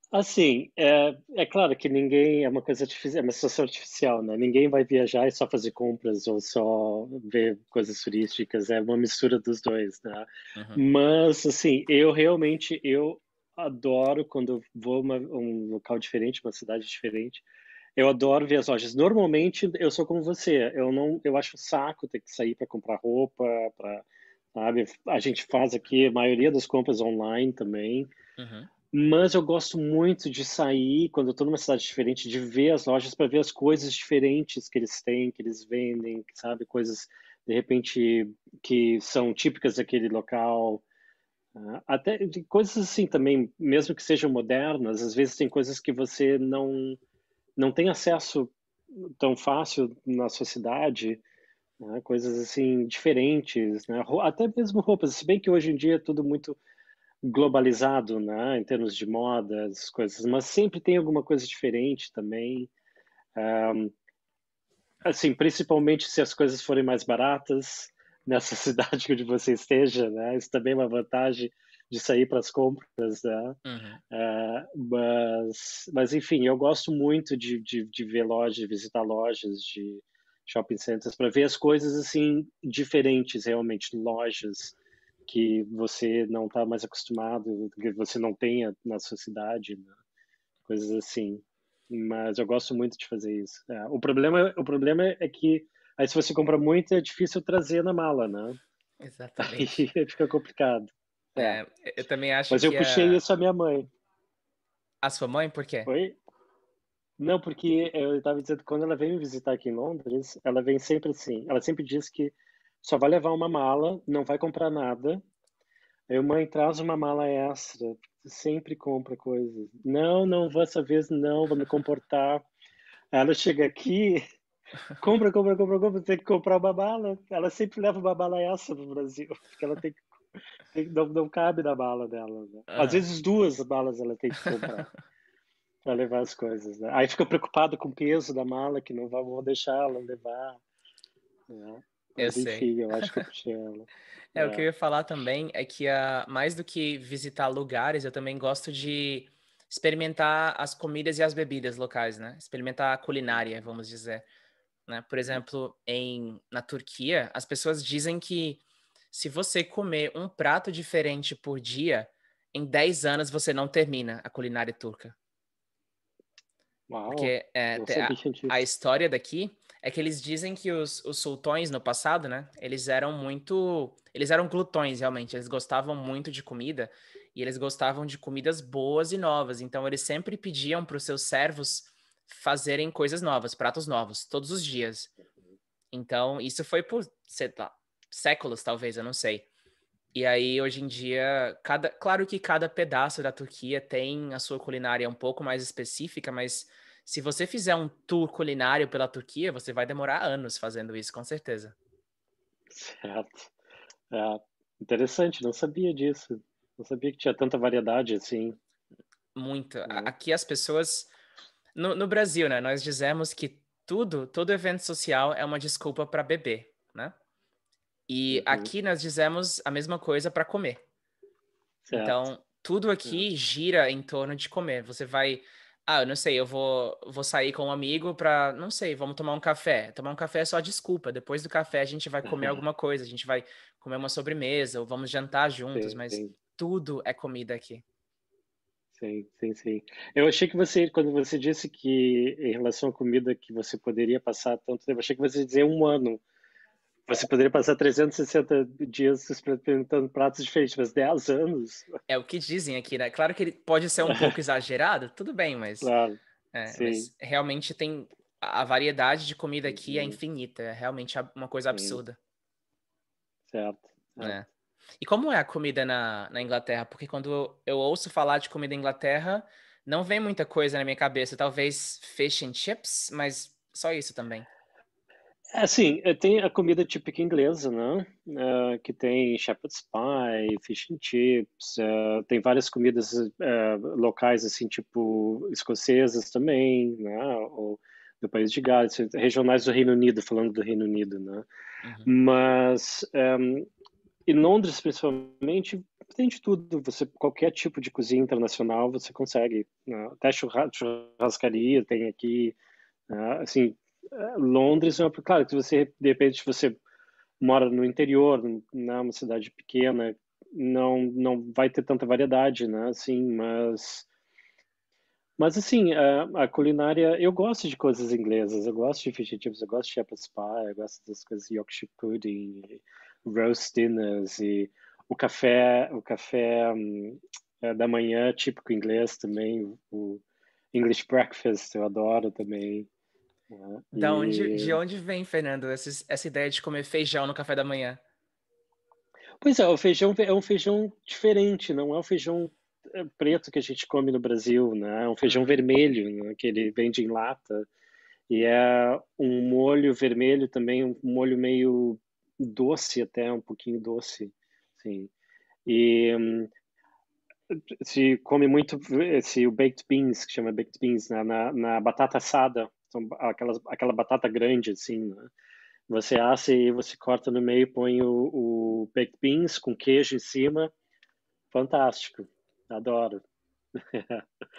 Assim, é, é claro que ninguém é uma coisa artificial, é uma situação artificial, né? Ninguém vai viajar e só fazer compras ou só ver coisas turísticas, é uma mistura dos dois, né? Uhum. Mas assim, eu realmente eu adoro quando vou a um local diferente, uma cidade diferente, eu adoro ver as lojas. Normalmente eu sou como você. Eu não, eu acho saco ter que sair para comprar roupa, para sabe. A gente faz aqui a maioria das compras online também. Uhum. Mas eu gosto muito de sair quando eu estou numa cidade diferente, de ver as lojas para ver as coisas diferentes que eles têm, que eles vendem, sabe, coisas de repente que são típicas daquele local. Ah, até coisas assim também, mesmo que sejam modernas, às vezes tem coisas que você não não tem acesso tão fácil na sociedade, né? coisas assim diferentes, né? até mesmo roupas, se bem que hoje em dia é tudo muito globalizado, né? em termos de moda, coisas, mas sempre tem alguma coisa diferente também. Um, assim, principalmente se as coisas forem mais baratas nessa cidade onde você esteja, né? Isso também é uma vantagem de sair para as compras, né? Uhum. Uh, mas, mas, enfim, eu gosto muito de, de, de ver lojas, de visitar lojas, de shopping centers, para ver as coisas, assim, diferentes, realmente, lojas que você não está mais acostumado, que você não tenha na sua cidade, né? coisas assim. Mas eu gosto muito de fazer isso. É, o, problema, o problema é que aí se você compra muito é difícil trazer na mala, né? Exatamente. Aí fica complicado. É, é. eu também acho Mas eu puxei isso a minha mãe. A sua mãe, por quê? Não, porque eu estava dizendo que quando ela vem me visitar aqui em Londres, ela vem sempre assim. Ela sempre diz que só vai levar uma mala, não vai comprar nada. Aí mãe traz uma mala extra, sempre compra coisas. Não, não vou essa vez, não, vou me comportar. Ela chega aqui, compra, compra, compra, compra, tem que comprar uma bala. Ela sempre leva uma bala extra o Brasil, porque ela tem que não, não cabe na mala dela. Né? Às é. vezes duas balas ela tem que comprar para levar as coisas. Né? Aí fica preocupado com o peso da mala, que não vão deixar ela levar. Né? Eu sei. eu acho que eu puxei ela. É, é, o é. que eu ia falar também é que a, ah, mais do que visitar lugares, eu também gosto de experimentar as comidas e as bebidas locais, né? Experimentar a culinária, vamos dizer. Né? Por exemplo, em, na Turquia, as pessoas dizem que se você comer um prato diferente por dia, em 10 anos você não termina a culinária turca. Uau, Porque é, a, a, história daqui é que eles dizem que os, os, sultões no passado, né? Eles eram muito. Eles eram glutões, realmente. Eles gostavam muito de comida. E eles gostavam de comidas boas e novas. Então, eles sempre pediam para os seus servos fazerem coisas novas, pratos novos, todos os dias. Então, isso foi por, sei lá, séculos, talvez, eu não sei. E aí, hoje em dia, cada, claro que cada pedaço da Turquia tem a sua culinária um pouco mais específica, mas se você fizer um tour culinário pela Turquia, você vai demorar anos fazendo isso, com certeza. Certo. É, interessante, não sabia disso. Não sabia que tinha tanta variedade assim. Muito. É. Aqui as pessoas. No, no Brasil, né? Nós dizemos que tudo, todo evento social é uma desculpa para beber, né? E uhum. aqui nós dizemos a mesma coisa para comer. Certo. Então, tudo uhum. aqui uhum. gira em torno de comer. Você vai, ah, eu não sei, eu vou, vou sair com um amigo para, não sei, vamos tomar um café. Tomar um café é só desculpa. Depois do café a gente vai comer uhum. alguma coisa, a gente vai comer uma sobremesa ou vamos jantar juntos, sim, mas sim. tudo é comida aqui. Sim, sim, sim. Eu achei que você, quando você disse que em relação à comida que você poderia passar tanto tempo, achei que você ia dizer um ano você poderia passar 360 dias se experimentando pratos diferentes, mas 10 anos. É o que dizem aqui, né? Claro que ele pode ser um pouco exagerado, tudo bem, mas. Claro. É, mas realmente tem. A variedade de comida aqui é uhum. infinita, é realmente uma coisa absurda. Certo. É. certo. É. E como é a comida na, na Inglaterra? Porque quando eu ouço falar de comida na Inglaterra, não vem muita coisa na minha cabeça. Talvez fish and chips, mas só isso também. É, assim, eh, tem a comida típica inglesa, né? Uh, que tem shepherd's pie, fish and chips, uh, tem várias comidas uh, locais, assim, tipo escocesas também, né? Ou do país de Gales, regionais do Reino Unido, falando do Reino Unido, né? Uhum. Mas um, em Londres, principalmente, tem de tudo. Você qualquer tipo de cozinha internacional você consegue. Né? Até churrascaria tem aqui. Né? Assim, é, Londres é uma. Claro se você, de repente, você mora no interior, numa né, cidade pequena, não, não vai ter tanta variedade, né? Assim, mas. Mas, assim, a, a culinária. Eu gosto de coisas inglesas, eu gosto de fish eu gosto de shepherd's pie, eu gosto das coisas Yorkshire pudding, roast dinners e o café, o café um, é da manhã, típico inglês também, o English breakfast, eu adoro também. Da onde, de onde vem, Fernando, essa, essa ideia de comer feijão no café da manhã? Pois é, o feijão é um feijão diferente, não é o feijão eh, preto que a gente come no Brasil, né? É um feijão uhum. vermelho, né? que ele vende em lata. E é um molho vermelho também, um molho meio doce até, um pouquinho doce, sim. E hum, se come muito, eh, se o baked beans, que chama baked beans, né? na, na batata assada, são aquelas, aquela batata grande, assim, né? Você assa e você corta no meio, põe o, o baked beans com queijo em cima. Fantástico. Adoro.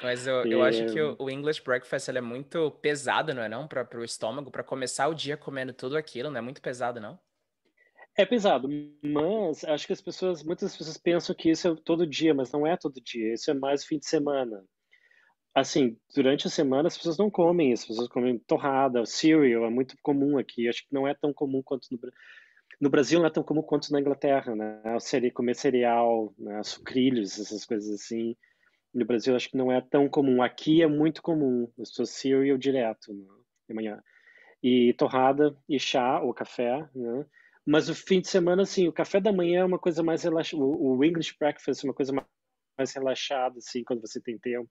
Mas eu, eu acho que o, o English breakfast é muito pesado, não é não? Para o estômago, para começar o dia comendo tudo aquilo, não é muito pesado, não? É pesado, mas acho que as pessoas, muitas pessoas pensam que isso é todo dia, mas não é todo dia. Isso é mais fim de semana assim, durante a semana as pessoas não comem, as pessoas comem torrada, cereal, é muito comum aqui. Acho que não é tão comum quanto no Brasil. No Brasil não é tão comum quanto na Inglaterra, né? É comer cereal, né? sucrilhos, essas coisas assim. No Brasil acho que não é tão comum. Aqui é muito comum, as pessoas cereal direto né? de manhã. E torrada, e chá ou café, né? Mas o fim de semana, assim, o café da manhã é uma coisa mais relaxada, o English breakfast é uma coisa mais relaxada, assim, quando você tem tempo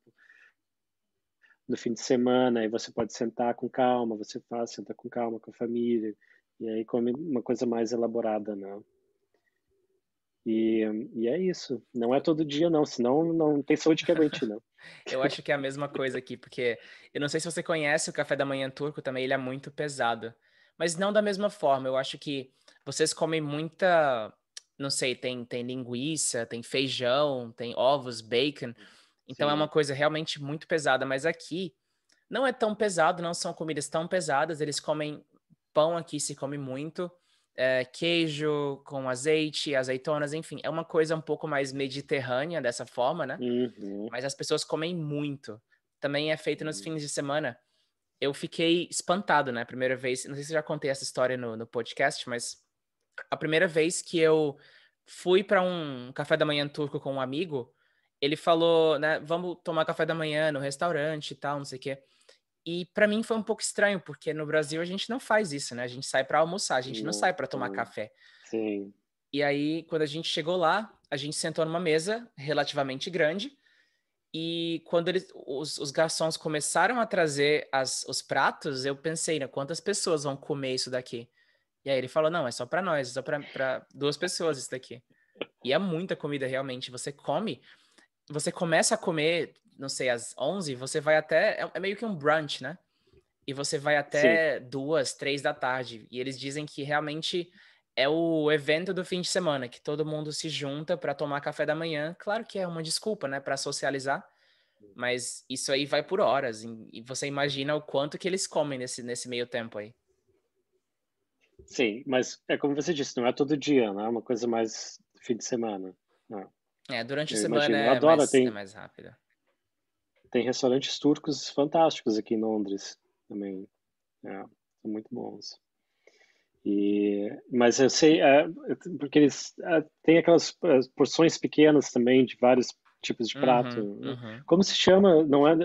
no fim de semana, e você pode sentar com calma, você faz, senta com calma com a família, e aí come uma coisa mais elaborada, né? E, e é isso. Não é todo dia, não, senão não tem saúde que aguente, não. Né? eu acho que é a mesma coisa aqui, porque eu não sei se você conhece o café da manhã turco também, ele é muito pesado. Mas não da mesma forma, eu acho que vocês comem muita, não sei, tem, tem linguiça, tem feijão, tem ovos, bacon. Então é Sim. é uma coisa realmente muito pesada, mas aqui não é tão pesado, não são comidas tão pesadas. Eles comem pão aqui, se come muito, é, queijo com azeite, azeitonas, enfim, é uma coisa um pouco mais mediterrânea dessa forma, né? Uhum. Mas as pessoas comem muito. Também é feito nos uhum. fins de semana. Eu fiquei espantado, né? Primeira vez, não sei se eu já contei essa história no, no podcast, mas a primeira vez que eu fui para um café da manhã turco com um amigo, ele falou, né, vamos tomar café da manhã no restaurante e tal, não sei o quê. E para mim foi um pouco estranho, porque no Brasil a gente não faz isso, né? A gente sai para almoçar, a gente não, sai para tomar café. Sim. E aí, quando a gente chegou lá, a gente sentou numa mesa relativamente grande. E quando eles, os, os garçons começaram a trazer as, os pratos, eu pensei, né, quantas pessoas vão comer isso daqui? E aí ele falou, não, é só para nós, é só para duas pessoas isso daqui. E é muita comida realmente. Você come, você começa a comer, não sei, às 11, você vai até. É, é meio que um brunch, né? E você vai até Sim. duas, três da tarde. E eles dizem que realmente é o evento do fim de semana, que todo mundo se junta para tomar café da manhã. Claro que é uma desculpa, né, para socializar, mas isso aí vai por horas. E você imagina o quanto que eles comem nesse, nesse meio tempo aí. Sim, mas é como você disse, não é todo dia, né? É uma coisa mais fim de semana. Não. Né? É, durante a semana imagino. é adoro, mais, tem, é mais rápida. Tem restaurantes turcos fantásticos aqui em Londres também. É, são muito bons. E, mas eu sei, é, porque eles é, têm aquelas é, porções pequenas também de vários tipos de uhum, prato. Uhum, uhum. Como se chama? Não é,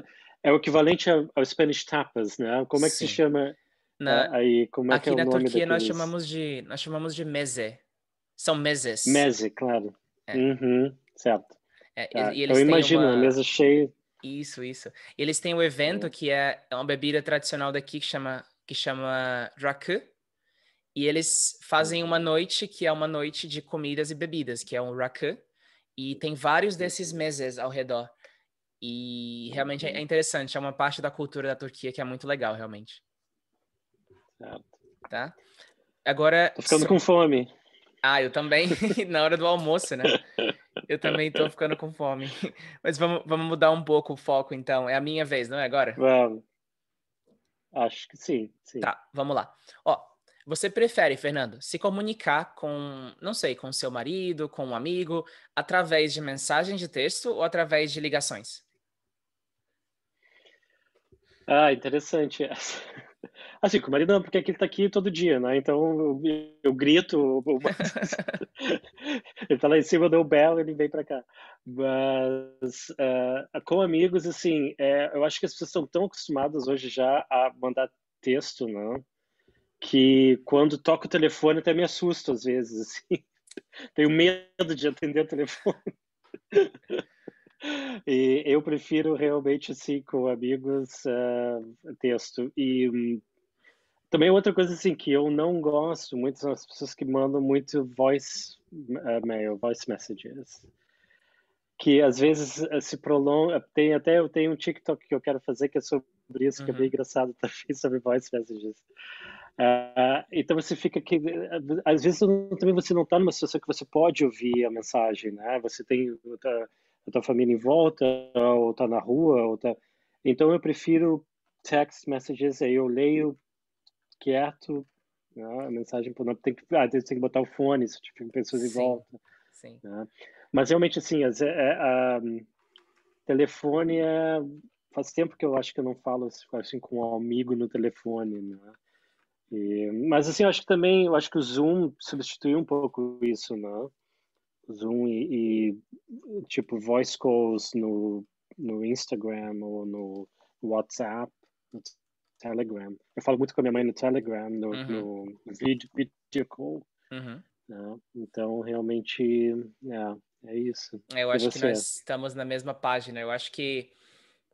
é o equivalente ao, Spanish tapas, né? Como é que Sim. se chama? Na, é, aí, como é aqui que é o na nome Turquia nós chamamos de nós chamamos de meze. São meses. Meze, claro. É. Uhum. Certo. É, tá. Eu imagino uma... a mesa cheia. Isso, isso. E eles têm um evento é. que é, é uma bebida tradicional daqui que chama, que chama raku. E eles fazem uhum. uma noite que é uma noite de comidas e bebidas, que é um raku. E tem vários uhum. desses meses ao redor. E realmente é uhum. interessante, é uma parte da cultura da Turquia que é muito legal, realmente. Tá? Agora. Tô ficando so... com fome. Ah, eu também, na hora do almoço, né? Eu também estou ficando com fome. Mas vamos, vamos mudar um pouco o foco, então. É a minha vez, não é agora? Vamos. Acho que sim, sim. Tá, vamos lá. Ó, você prefere, Fernando, se comunicar com, não sei, com seu marido, com um amigo, através de mensagem de texto ou através de ligações? Ah, interessante essa. Assim, com o marido não, porque é que ele tá aqui todo dia, né? Então eu, eu grito. Eu... ele tá lá em cima um belo, ele vem para cá. Mas uh, com amigos, assim, é, eu acho que as pessoas estão tão acostumadas hoje já a mandar texto, não? Né? Que quando toco o telefone até me assusto às vezes, assim. Tenho medo de atender o telefone. e eu prefiro realmente, assim, com amigos, uh, texto. E um, também outra coisa, assim, que eu não gosto muito são as pessoas que mandam muito voice uh, mail, voice messages. Que às vezes uh, se prolonga. Eh, tem até eu tenho um TikTok que eu quero fazer que é sobre isso, uhum. que é bem uhum. engraçado também, sobre voice messages. Uh, então você fica que às vezes também você não está numa situação que você pode ouvir a mensagem, né? Você tem a tua família em volta, ou tá na rua, ou tá... Então eu prefiro text messages, aí eu leio quieto, né? a mensagem, por não tem que, às vezes tem que botar o fone, se tiver pessoas sim, em volta. Sim. Né? Mas realmente, assim, a, a, é, a, telefone é... Faz tempo que eu acho que eu não falo assim, assim, com um amigo no telefone, né? E, mas assim, eu acho que também, eu acho que o Zoom substituiu um pouco isso, né? Zoom e, e tipo voice calls no, no Instagram ou no WhatsApp, no Telegram. Eu falo muito com a minha mãe no Telegram, no, uhum. no vídeo, video call. Uhum. Né? Então, realmente, é, é isso. É, eu acho que nós estamos na mesma página. Eu acho que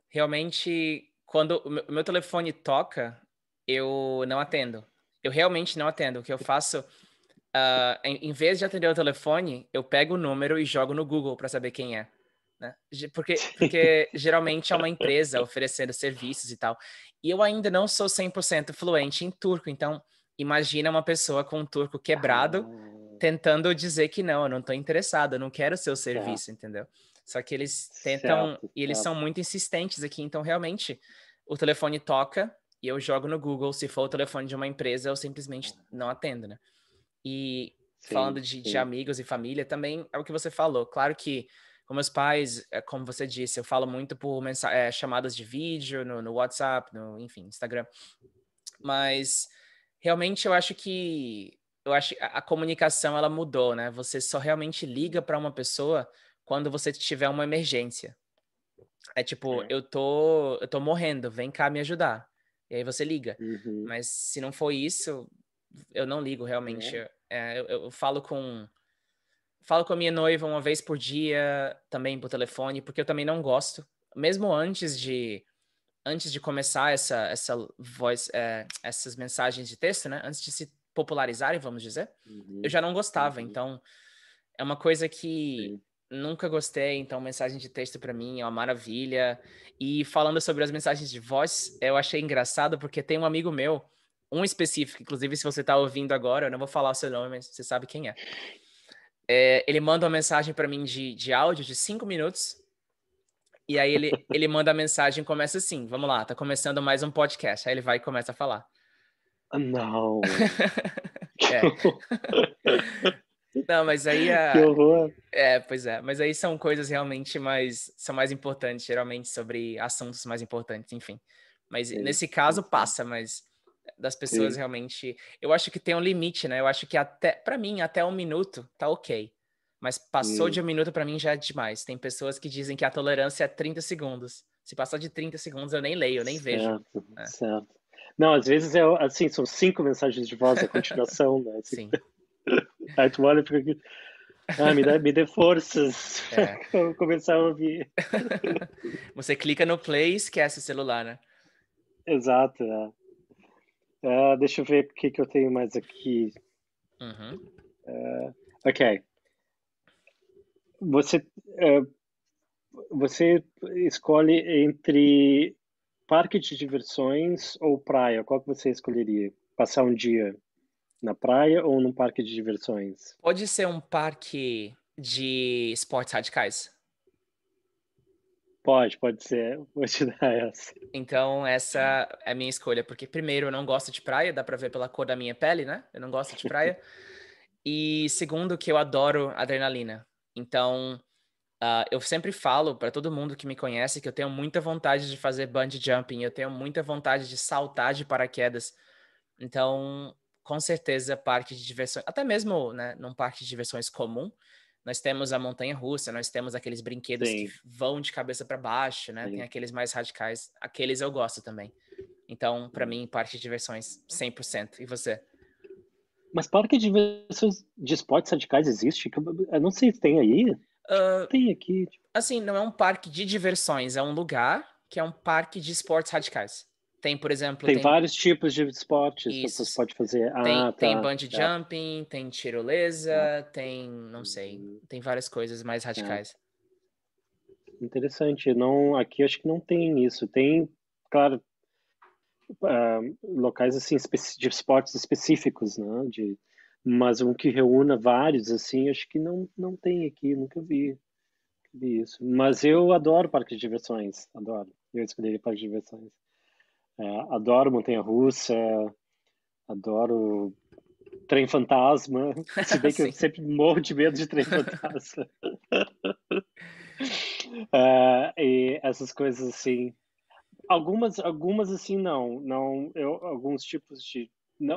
realmente, quando o meu telefone toca, eu não atendo. Eu realmente não atendo. O que eu faço uh, em, em, vez de atender o telefone, eu pego o número e jogo no Google para saber quem é. Né? Porque, porque geralmente é uma empresa oferecendo serviços e tal. E eu ainda não sou 100% fluente em turco, então imagina uma pessoa com um turco quebrado ah. tentando dizer que não, eu não estou interessado, eu não quero seu serviço, entendeu? Só que eles tentam, certo, certo. e eles são muito insistentes aqui, então realmente o telefone toca e eu jogo no Google, se for o telefone de uma empresa, eu simplesmente ah. não atendo, né? E sim, falando de, de, amigos e família, também é o que você falou. Claro que com meus pais, é, como você disse, eu falo muito por é, chamadas de vídeo, no, no WhatsApp, no, enfim, Instagram. Mas realmente eu acho que eu acho a comunicação ela mudou, né? Você só realmente liga para uma pessoa quando você tiver uma emergência. É tipo, é. eu tô eu tô morrendo, vem cá me ajudar. E aí você liga. Uhum. Mas se não for isso, eu não ligo realmente. É. É, eu, eu, falo com falo com a minha noiva uma vez por dia, também por telefone, porque eu também não gosto. Mesmo antes de antes de começar essa essa voz, é, essas mensagens de texto, né? Antes de se popularizarem, vamos dizer, uhum. eu já não gostava. Uhum. Então é uma coisa que Sim. Nunca gostei, então mensagem de texto para mim é uma maravilha. E falando sobre as mensagens de voz, eu achei engraçado porque tem um amigo meu um específico, inclusive se você está ouvindo agora, eu não vou falar o seu nome, mas você sabe quem é. é ele manda uma mensagem para mim de, de áudio de cinco minutos. E aí ele, ele manda a mensagem começa assim: vamos lá, tá começando mais um podcast. Aí ele vai e começa a falar. Não. é. Não, mas aí a... Que horror. É, pois é. Mas aí são coisas realmente mais... São mais importantes, geralmente, sobre assuntos mais importantes, enfim. Mas nesse caso passa, mas das pessoas Sim. realmente. Eu acho que tem um limite, né? Eu acho que até, para mim, até um minuto tá ok. Mas passou Sim. de um minuto para mim já é demais. Tem pessoas que dizem que a tolerância é 30 segundos. Se passar de 30 segundos, eu nem leio, eu nem certo, vejo. É. Não, às vezes é assim, são cinco mensagens de voz é a continuação, né? Assim, Sim. Aí tu olha e fica aqui. Ah, me dê, me dê forças. É. Vou começar a ouvir. Você clica no play e esquece o celular, né? Exato, é. Uh, deixa eu ver o que, que eu tenho mais aqui. Uhum. Uh, ok. Você, uh, você escolhe entre parque de diversões ou praia. Qual que você escolheria? Passar um dia na praia ou num parque de diversões? Pode ser um parque de esportes radicais. Pode, pode ser. Vou te dar essa. Então, essa é a minha escolha, porque primeiro eu não gosto de praia, dá para ver pela cor da minha pele, né? Eu não gosto de praia. e segundo, que eu adoro adrenalina. Então, uh, eu sempre falo para todo mundo que me conhece que eu tenho muita vontade de fazer bungee jumping, eu tenho muita vontade de saltar de paraquedas. Então, com certeza, parque de diversões, até mesmo né, num parque de diversões comum, nós temos a montanha russa, nós temos aqueles brinquedos Sim. que vão de cabeça para baixo, né? Sim. Tem aqueles mais radicais. Aqueles eu gosto também. Então, para mim, parque de diversões 100%. E você? Mas parque de diversões de esportes radicais existe? Eu não sei se tem aí. Uh, tem aqui. Tipo. Assim, não é um parque de diversões, é um lugar que é um parque de esportes radicais. Tem, por exemplo. Tem, tem... vários tipos de esportes Isso. que você pode fazer. Ah, tem, tá, tem tá. bungee tá. jumping, tem tirolesa, ah. tem. não sei. Hum. Tem várias coisas mais é. radicais. É. Interessante. Não, aqui acho que não tem isso. Tem, claro, uh, locais assim de esportes específicos, né? De, mas um que reúna vários assim, acho que não não tem aqui. Nunca vi, vi isso. Mas eu adoro parques de diversões. Adoro. Eu escolheria parques de diversões. É, adoro montanha-russa, adoro trem fantasma, se bem que eu sempre morro de medo de trem fantasma. É, e essas coisas assim, algumas, algumas assim não, não, eu, alguns tipos de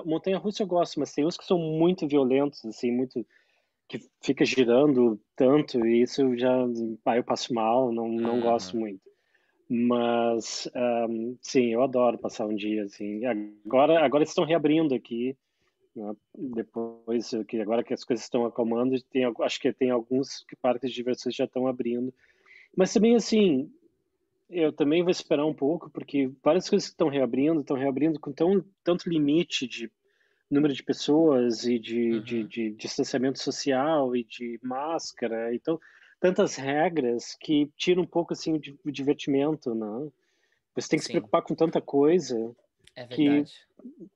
montanha-russa eu gosto, mas tem uns que são muito violentos, assim, muito que fica girando tanto e isso já ah, eu passo mal, não, não gosto muito. Mas, um, sim, eu adoro passar um dia assim. Agora, agora estão reabrindo aqui. Né? Depois que agora que as coisas estão acalmando, tem, acho que tem alguns parques de diversões já estão abrindo. Mas também assim, eu também vou esperar um pouco porque várias coisas estão reabrindo estão reabrindo com tão tanto limite de número de pessoas e de, uhum. de, de, de distanciamento social e de máscara. Então, tantas regras que tira um pouco assim o divertimento, né? Você tem que Sim. se preocupar com tanta coisa é que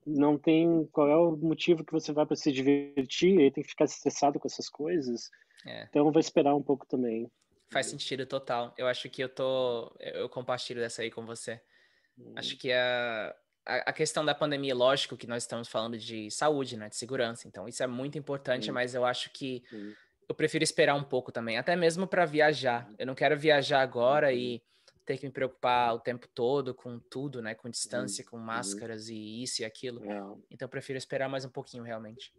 não tem qual é o motivo que você vai para se divertir e tem que ficar estressado com essas coisas. É. Então vai esperar um pouco também. Faz sentido total. Eu acho que eu tô eu compartilho dessa aí com você. Hum. Acho que a a questão da pandemia, lógico que nós estamos falando de saúde, né, de segurança, então isso é muito importante, mas eu acho que eu prefiro esperar um pouco também, até mesmo para viajar. Uhum. Eu não quero viajar agora e uhum. ter que me preocupar o tempo todo com tudo, né? Com distância, com uhum. máscaras e isso e aquilo. É. Então eu prefiro esperar mais um pouquinho, realmente.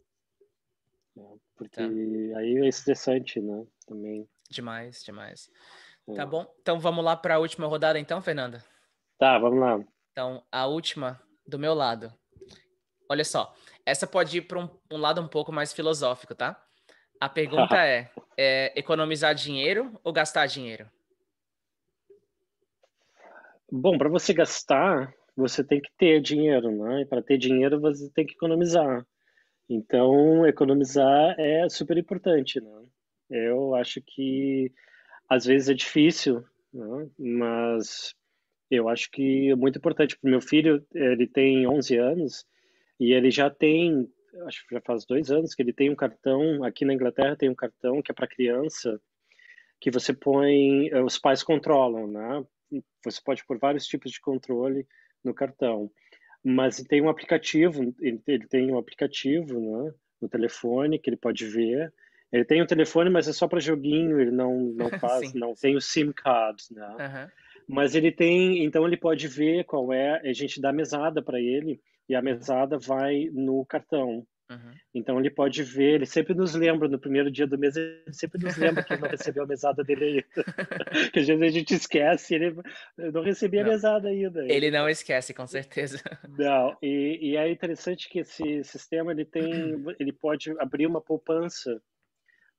Não, é, tá. porque tá. aí é estressante, né? Também. Demais, demais. É. Tá bom. Então vamos lá para a última rodada, então, Fernanda. Tá, vamos lá. Então a última do meu lado. Olha só, essa pode ir para um, um lado um pouco mais filosófico, tá? A pergunta é, é, economizar dinheiro ou gastar dinheiro? Bom, para você gastar, você tem que ter dinheiro, né? E para ter dinheiro, você tem que economizar. Então, economizar é super importante, né? Eu acho que às vezes é difícil, né? mas eu acho que é muito importante para o meu filho. Ele tem 11 anos e ele já tem acho que já faz dois anos que ele tem um cartão aqui na Inglaterra tem um cartão que é para criança que você põe eh, os pais controlam né você pode pôr vários tipos de controle no cartão mas tem um aplicativo ele, tem um aplicativo né, no telefone que ele pode ver ele tem o um telefone mas é só para joguinho ele não não faz não tem o sim card né uhum. mas ele tem então ele pode ver qual é a gente dá mesada para ele e a mesada vai no cartão. Uhum. Então ele pode ver, ele sempre nos lembra no primeiro dia do mês, ele sempre nos lembra que ele não recebeu a mesada dele ainda. que às vezes a gente esquece, ele não recebeu a mesada ainda. Ele não esquece, com certeza. Não, e, e é interessante que esse sistema ele tem, ele pode abrir uma poupança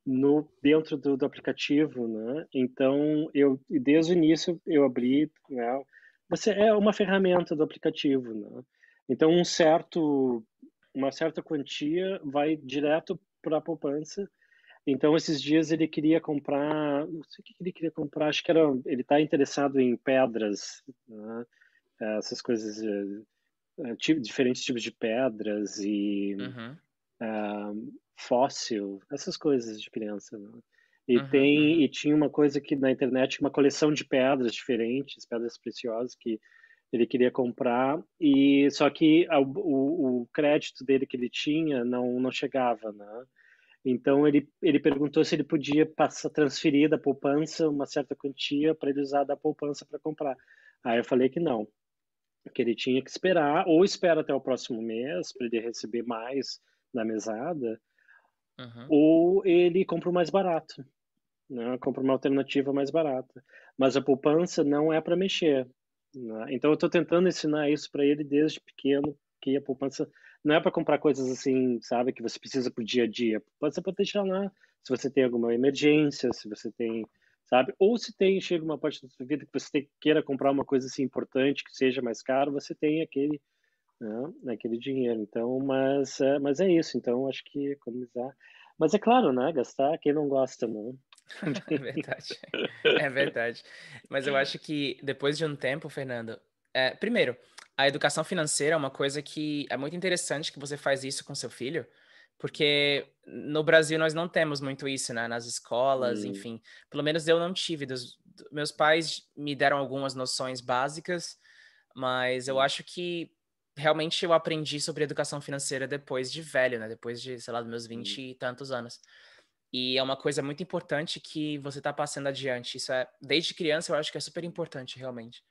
no dentro do, do aplicativo, né? Então eu desde o início eu abri, né? Você é uma ferramenta do aplicativo, né? Então, um certo, uma certa quantia vai direto para a poupança. Então, esses dias ele queria comprar, não sei o que ele queria comprar, acho que era, ele está interessado em pedras, né? É, essas coisas, eh, eh, diferentes tipos de pedras e uhum. uh, fóssil, essas coisas de criança. Né? E uhum. tem uhum. e tinha uma coisa que na internet, uma coleção de pedras diferentes, pedras preciosas que ele queria comprar e só que a, o, o, crédito dele que ele tinha não não chegava, né? Então ele ele perguntou se ele podia passar transferir da poupança uma certa quantia para ele usar da poupança para comprar. Aí eu falei que não, que ele tinha que esperar ou espera até o próximo mês para ele receber mais da mesada, uhum. ou ele compra o mais barato né? compra uma alternativa mais barata. Mas a poupança não é para mexer, né? Então eu estou tentando ensinar isso para ele desde pequeno, que a poupança não é para comprar coisas assim, sabe, que você precisa para o dia a dia. A poupança é para deixar lá, se você tem alguma emergência, se você tem, sabe, ou se tem, chega uma parte da sua vida que você queira comprar uma coisa assim importante, que seja mais caro, você tem aquele né, aquele dinheiro. Então, mas, é, mas é isso. Então, acho que economizar. Mas é claro, né? Gastar quem não gosta, não. Né? é verdade. É verdade. Mas eu acho que depois de um tempo, Fernando, é, primeiro, a educação financeira é uma coisa que é muito interessante que você faz isso com seu filho, porque no Brasil nós não temos muito isso, né? Nas escolas, hum. enfim. Pelo menos eu não tive. Dos, meus pais me deram algumas noções básicas, mas eu hum. acho que realmente eu aprendi sobre educação financeira depois de velho, né? Depois de, sei lá, dos meus hum. vinte e tantos anos. E é uma coisa muito importante que você está passando adiante. Isso é, desde criança, eu acho que é super importante, realmente.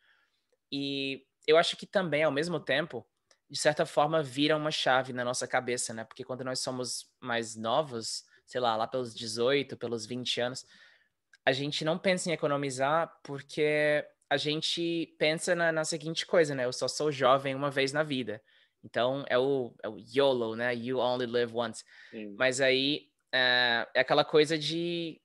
E eu acho que também, ao mesmo tempo, de certa forma, vira uma chave na nossa cabeça, né? Porque quando nós somos mais novos, sei lá, lá pelos 18, pelos 20 anos, a gente não pensa em economizar porque a gente pensa na, na seguinte coisa, né? Eu só sou jovem uma vez na vida. Então, é o, é o YOLO, né? You only live once. Sim. Mas aí é, é aquela coisa de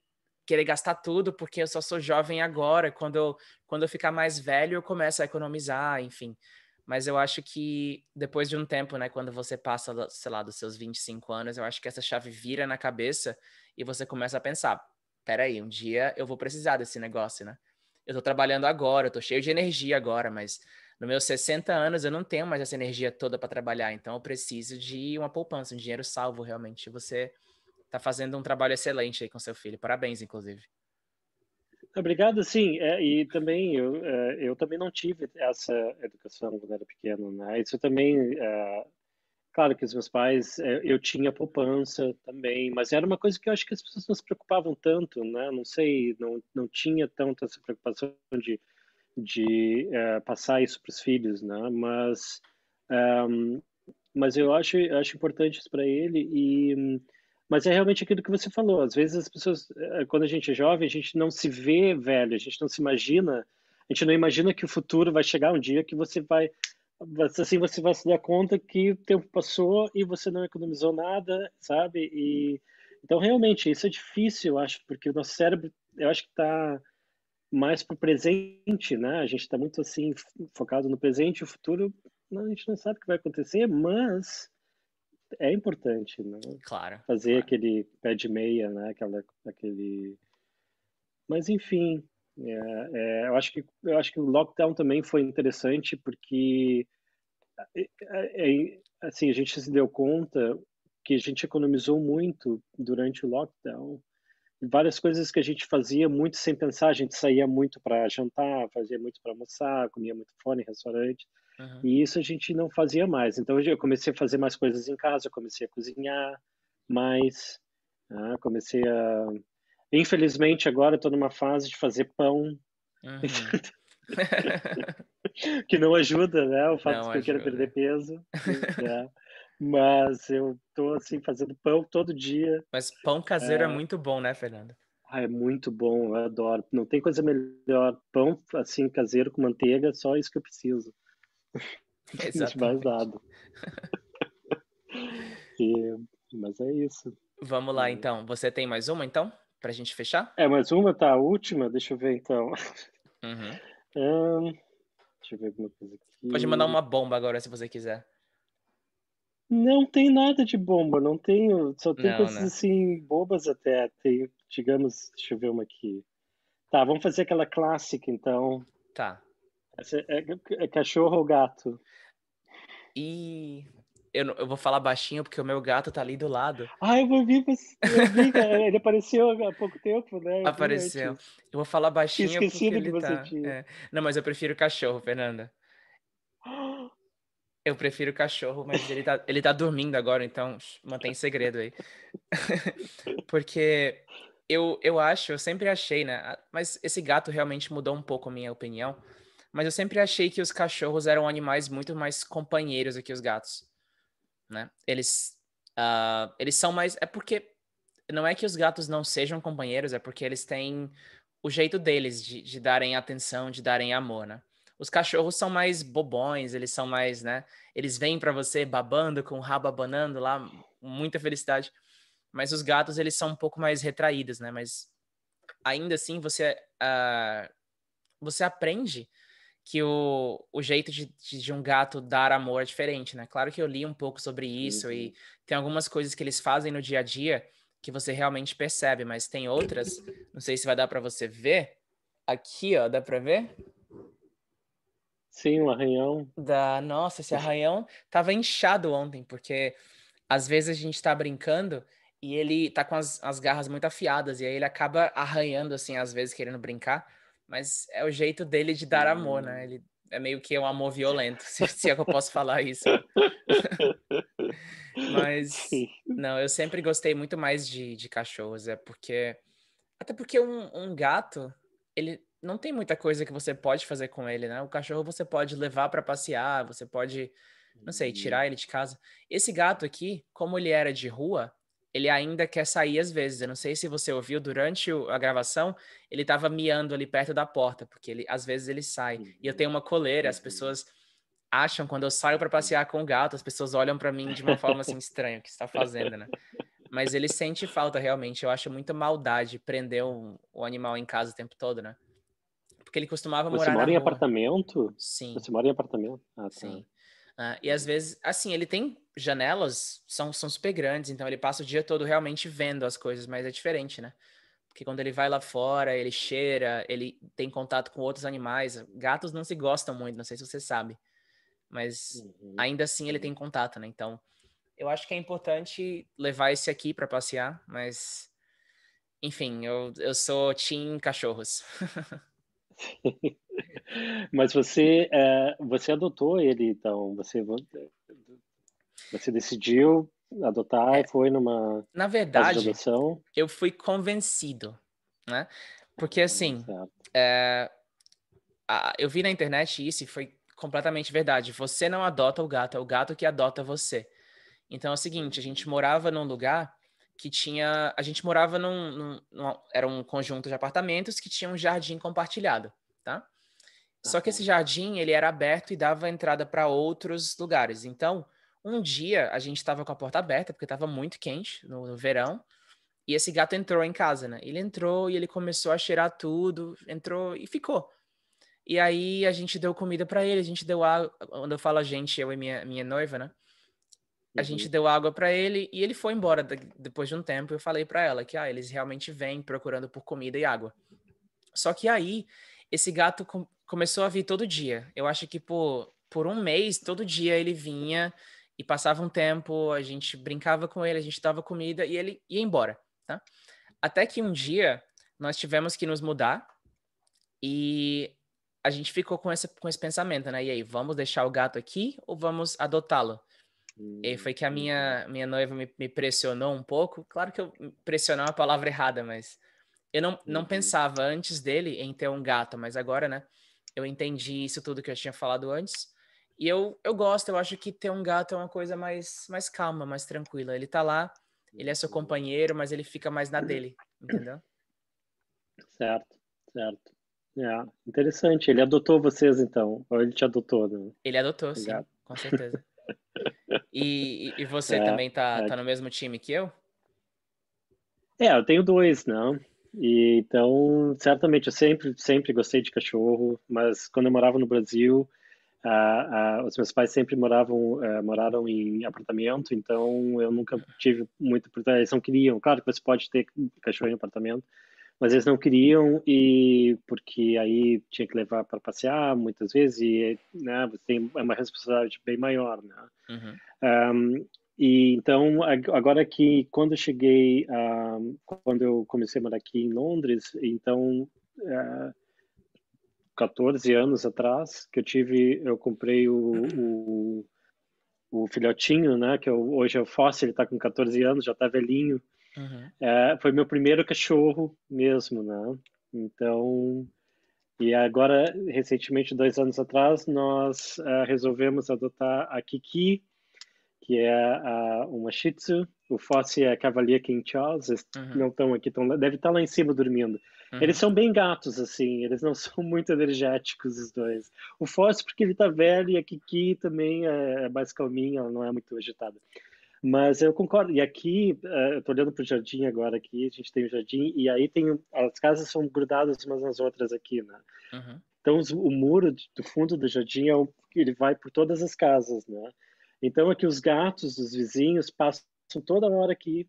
querer gastar tudo porque eu só sou jovem agora. Quando eu, quando eu ficar mais velho, eu começo a economizar, enfim. Mas eu acho que depois de um tempo, né, quando você passa, sei lá, dos seus 25 anos, eu acho que essa chave vira na cabeça e você começa a pensar: peraí, um dia eu vou precisar desse negócio, né? Eu tô trabalhando agora, eu tô cheio de energia agora, mas nos meus 60 anos eu não tenho mais essa energia toda para trabalhar, então eu preciso de uma poupança, um dinheiro salvo realmente. Você tá fazendo um trabalho excelente aí com seu filho. Parabéns, inclusive. Obrigado, sim. É, e também eu, é, eu também não tive essa educação quando era pequeno, né? Isso também, é, claro que os meus pais, é, eu tinha poupança também, mas era uma coisa que eu acho que as pessoas não se preocupavam tanto, né? Não sei, não, não tinha tanto essa preocupação de, de é, passar isso para os filhos, né? Mas, um, é, mas eu acho, acho importante isso para ele e mas é realmente aquilo que você falou. Às vezes as pessoas, eh, quando a gente é jovem, a gente não se vê velho, a gente não se imagina, a gente não imagina que o futuro vai chegar um dia que você vai assim você vai se dar conta que o tempo passou e você não economizou nada, sabe? E então realmente isso é difícil, eu acho, porque o nosso cérebro, eu acho que está mais para o presente, né? A gente está muito assim focado no presente, o futuro, a gente não sabe o que vai acontecer, mas é importante, né? Claro. Fazer claro. aquele pé de meia, né? Aquela, aquele... Mas, enfim, é, é, eu, acho que, eu acho que o lockdown também foi interessante porque, é, é, é assim, a gente se deu conta que a gente economizou muito durante o lockdown. Várias coisas que a gente fazia muito sem pensar, a gente saía muito para jantar, fazia muito para almoçar, comia muito fora em restaurante Uhum. E isso a gente não fazia mais. Então eu comecei a fazer mais coisas em casa, eu comecei a cozinhar mais, né? comecei a. Infelizmente agora estou numa fase de fazer pão. Uhum. que não ajuda, né? O fato não de que eu quero perder peso. É. Mas eu estou assim fazendo pão todo dia. Mas pão caseiro é, é muito bom, né, Fernando? Ah, é muito bom, eu adoro. Não tem coisa melhor. Pão assim caseiro com manteiga, só isso que eu preciso. Exatamente. mais nada. e, mas é isso. Vamos lá, é. então. Você tem mais uma, então? Pra gente fechar? É, mais uma, tá? A última? Deixa eu ver, então. Uhum. Um, é, deixa eu ver alguma coisa aqui. Pode mandar uma bomba agora, se você quiser. Não tem nada de bomba, não tenho. Só tem não, coisas né? assim, bobas até. Tem, digamos, deixa eu ver uma aqui. Tá, vamos fazer aquela clássica, então. Tá. É, é, cachorro ou gato? E eu, eu, vou falar baixinho porque o meu gato tá ali do lado. Ah, eu vou vir, né? ele apareceu há pouco tempo, né? Apareceu. Eu vou falar baixinho Esquecido porque ele você tá... Tinha. É. Não, mas eu prefiro cachorro, Fernanda. Eu prefiro cachorro, mas ele tá, ele tá dormindo agora, então mantém segredo aí. porque eu, eu acho, eu sempre achei, né? Ah, mas esse gato realmente mudou um pouco a minha opinião mas eu sempre achei que os cachorros eram animais muito mais companheiros do que os gatos, né? Eles, uh, eles são mais... É porque... Não é que os gatos não sejam companheiros, é porque eles têm o jeito deles de, de darem atenção, de darem amor, né? os cachorros são mais bobões, eles são mais, né? Eles vêm para você babando, com o rabo abanando lá, muita felicidade. Mas os gatos, eles são um pouco mais retraídos, né? Mas ainda assim, você, uh, você aprende que o, o jeito de, de, um gato dar amor é diferente, né? Claro que eu li um pouco sobre isso e uhum. tem algumas coisas que eles fazem no dia a dia que você realmente percebe, mas tem outras, não sei se vai dar para você ver. Aqui, ó, dá para ver? Sim, um arranhão. Da, nossa, esse arranhão tava inchado ontem, porque às vezes a gente tá brincando e ele tá com as, as garras muito afiadas e aí ele acaba arranhando assim às vezes querendo brincar. Mas é o jeito dele de dar amor, né? Hum. Ele é meio que um amor violento, se, se é que eu posso falar isso. Mas, não, eu sempre gostei muito mais de, de cachorros, é porque. Até porque um, um gato, ele não tem muita coisa que você pode fazer com ele, né? O cachorro você pode levar para passear, você pode, não sei, tirar uhum. ele de casa. Esse gato aqui, como ele era de rua, ele ainda quer sair às vezes. Eu não sei se você ouviu durante a gravação, ele tava miando ali perto da porta, porque ele, às vezes ele sai. E eu uhum. tenho uma coleira, as uhum. pessoas acham quando eu saio para passear com o gato, as pessoas olham para mim de uma forma assim estranha, o que está fazendo, né? Mas ele sente falta realmente. Eu acho muita maldade prender um, o animal em casa o tempo todo, né? Porque ele costumava você morar. Você mora em rua. apartamento? Sim. Você mora em apartamento? Ah, tá. Sim. Uh, e às vezes, assim, ele tem janelas, são, são super grandes, então ele passa o dia todo realmente vendo as coisas, mas é diferente, né? Porque quando ele vai lá fora, ele cheira, ele tem contato com outros animais. Gatos não se gostam muito, não sei se você sabe. Mas uhum. ainda assim ele tem contato, né? Então, eu acho que é importante levar esse aqui para passear, mas enfim, eu, eu sou team cachorros. Mas você, é, você adotou ele, então? Você, você decidiu adotar e foi numa. Na verdade, eu fui convencido, né? Porque ah, assim, é, eu vi na internet isso e foi completamente verdade. Você não adota o gato, é o gato que adota você. Então é o seguinte: a gente morava num lugar que tinha. A gente morava num, num, num, Era um conjunto de apartamentos que tinha um jardim compartilhado, tá? tá Só que esse jardim ele era aberto e dava entrada para outros lugares. Então, um dia a gente estava com a porta aberta porque estava muito quente no, no, verão e esse gato entrou em casa, né? Ele entrou e ele começou a cheirar tudo, entrou e ficou. E aí a gente deu comida para ele, a gente deu água. Quando eu falo a gente, eu e minha minha noiva, né? a uhum. gente deu água para ele e ele foi embora depois de um tempo. Eu falei para ela que ah, eles realmente vêm procurando por comida e água. Só que aí esse gato com, começou a vir todo dia. Eu acho que por, por um mês, todo dia ele vinha e passava um tempo, a gente brincava com ele, a gente dava comida e ele ia embora, tá? Até que um dia nós tivemos que nos mudar e a gente ficou com esse, com esse pensamento, né? E aí, vamos deixar o gato aqui ou vamos adotá-lo? E foi que a hum. minha, minha noiva me, me pressionou um pouco. Claro que eu, pressionar é uma palavra errada, mas eu não, não uhum. pensava antes dele em ter um gato, mas agora, né? Eu entendi isso tudo que eu tinha falado antes. E eu, eu gosto, eu acho que ter um gato é uma coisa mais, mais calma, mais tranquila. Ele tá lá, ele é seu uhum. companheiro, mas ele fica mais na dele, entendeu? Certo, certo. É, interessante. Ele adotou vocês, então? Ou ele te adotou, né? Ele adotou, o sim, com certeza. E, e você é, também tá, é. tá no mesmo time que eu? É, eu tenho dois, não. Né? E, então, certamente, eu sempre, sempre gostei de cachorro, mas quando eu morava no Brasil, os meus pais sempre moravam é, moraram em apartamento, então eu nunca tive muita oportunidade. Eles não queriam, claro que você pode ter cachorro em apartamento, mas eles não queriam e porque aí tinha que levar para passear muitas vezes e né, você é uma responsabilidade bem maior, né? Uhum. Um, e então agora que quando eu cheguei, um, quando eu comecei a morar aqui em Londres, então uh, eh, 14 anos atrás que eu tive, eu comprei o, o, o filhotinho, né? Que eu, hoje é o Fóssil, ele está com 14 anos, já está velhinho. Uhum. É, foi meu primeiro cachorro mesmo, né? Então, e agora, recentemente, dois anos atrás, nós uh, resolvemos adotar a Kiki, que é a, uma Shih Tzu. O Fosse é a Cavalier King Charles, uhum. não estão aqui, tão, deve estar tá lá em cima dormindo. Uhum. Eles são bem gatos, assim, eles não são muito energéticos, os dois. O Fosse, porque ele está velho, e a Kiki também é, é mais calminha, ela não é muito agitada. Mas eu concordo. E aqui, eh, eu estou olhando para o jardim agora aqui, a gente tem o jardim, e aí tem as casas são grudadas umas nas outras aqui, né? Uhum. Então o muro do fundo do jardim é um, ele vai por todas as casas, né? Então é que os gatos dos vizinhos passam toda hora aqui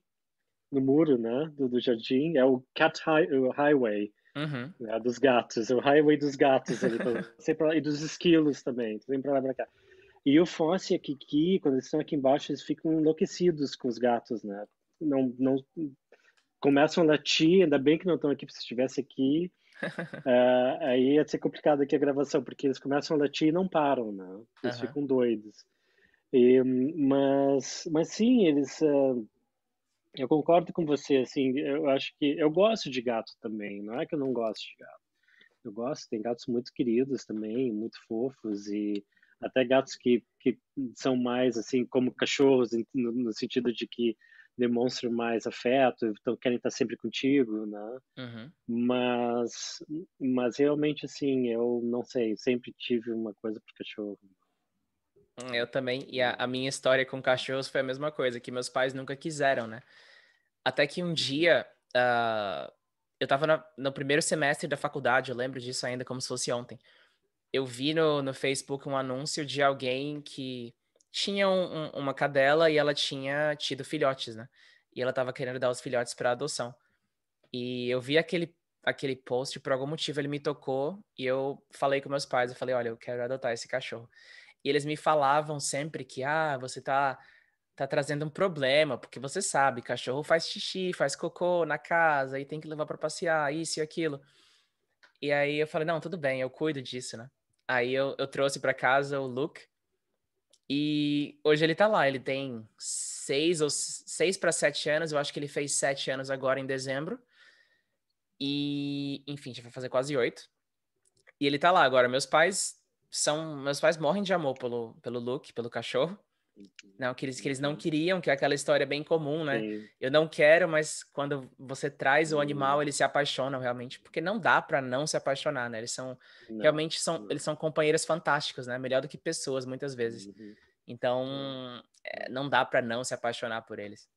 no muro, né, do, do jardim, é o cat o highway. Uhum. Né, dos gatos, é o highway dos gatos, ali, sempre, e dos esquilos também, sempre lá pra cá. E o Fosse e a Kiki, quando eles estão aqui embaixo, eles ficam enlouquecidos com os gatos, né? Não, não começam a latir, ainda bem que não estão aqui, porque se estivesse aqui, uh, aí ia ser complicado aqui a gravação, porque eles começam a latir e não param, né? Eles uhum. ficam doidos. E, mas, mas sim, eles. Uh, eu concordo com você, assim, eu acho que eu gosto de gato também, não é que eu não gosto de gato. Eu gosto, tem gatos muito queridos também, muito fofos e até gatos que, que são mais assim como cachorros no, no sentido de que demonstram mais afeto, então querem estar sempre contigo, né? Uhum. Mas, mas realmente assim, eu não sei, sempre tive uma coisa pro cachorro. Hum, eu também, e a, a minha história com cachorros foi a mesma coisa, que meus pais nunca quiseram, né? Até que um dia uh, eu estava no primeiro semestre da faculdade, eu lembro disso ainda como se fosse ontem eu vi no, no Facebook um anúncio de alguém que tinha um, um, uma cadela e ela tinha tido filhotes, né? E ela estava querendo dar os filhotes para adoção. E eu vi aquele aquele post, por algum motivo ele me tocou e eu falei com meus pais, eu falei, olha, eu quero adotar esse cachorro. E eles me falavam sempre que, ah, você tá, tá trazendo um problema, porque você sabe, cachorro faz xixi, faz cocô na casa e tem que levar para passear, isso e aquilo. E aí eu falei, não, tudo bem, eu cuido disso, né? Aí eu, eu trouxe para casa o Luke. E hoje ele tá lá, ele tem seis ou seis para sete anos, eu acho que ele fez sete anos agora em dezembro. E, enfim, já vai fazer quase oito. E ele tá lá agora. Meus pais são. Meus pais morrem de amor pelo, pelo Luke, pelo cachorro. Não, que eles, que eles não uhum. queriam, que é aquela história bem comum, né? Sim. Eu não quero, mas quando você traz o animal, uhum. eles se apaixonam realmente, porque não dá para não se apaixonar, né? Eles são não. realmente são, eles são companheiros fantásticos, né? Melhor do que pessoas muitas vezes. Uhum. Então, É, não dá para não se apaixonar por eles.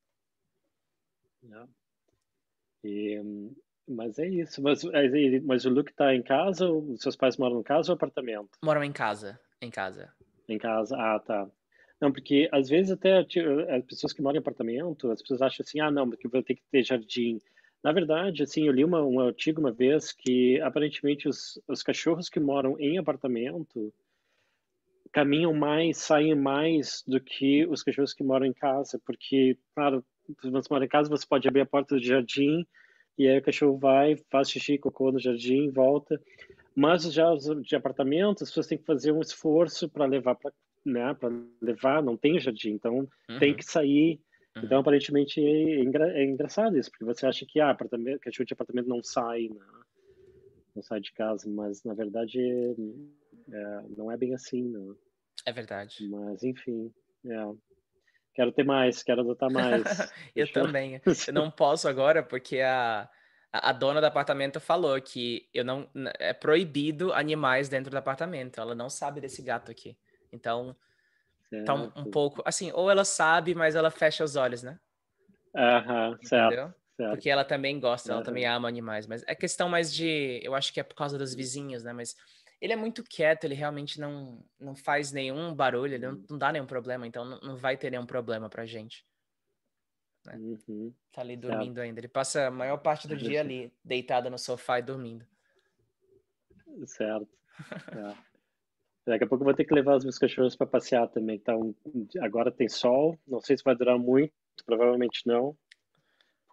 E, mas é isso. Mas, mas o Luke tá em casa? Os seus pais moram em casa ou apartamento? Moram em casa. Em casa. Em casa. Ah, tá. Não, porque às vezes até as pessoas que moram em apartamento, as pessoas acham assim, ah, não, porque vai ter que ter jardim. Na verdade, assim, eu li uma, um artigo uma vez que aparentemente os, os cachorros que moram em apartamento caminham mais, saem mais do que os cachorros que moram em casa, porque, claro, se você mora em casa, você pode abrir a porta do jardim e aí o cachorro vai, faz xixi, cocô no jardim, volta. Mas já os de apartamentos, as pessoas têm que fazer um esforço para levar para né, para levar, não tem jardim, então uhum. tem que sair. Uhum. Então, aparentemente, é, engra, é, engraçado isso, porque você acha que ah, apartamento, cachorro de apartamento não sai, né? não sai de casa, mas na verdade é, não é bem assim, não. Né. É verdade. Mas, enfim, é quero ter mais, quero adotar mais. eu Deixa também. Eu... eu não posso agora porque a, a dona do apartamento falou que eu não é proibido animais dentro do apartamento. Ela não sabe desse gato aqui. Então, certo. tá um, um, pouco. Assim, ou ela sabe, mas ela fecha os olhos, né? Aham, uh -huh. certo. Certo. Porque ela também gosta, ela também ama animais. Mas é questão mais de. Eu acho que é por causa dos vizinhos, né? Mas ele é muito quieto, ele realmente não, não faz nenhum barulho, ele não, uhum. não dá nenhum problema, então não, não, vai ter nenhum problema pra gente. Né? Uhum. Tá ali dormindo certo. ainda. Ele passa a maior parte do dia ali, deitado no sofá e dormindo. Certo. certo. Daqui a pouco eu vou ter que levar os meus cachorros para passear também. Então, agora tem sol, não sei se vai durar muito, provavelmente não.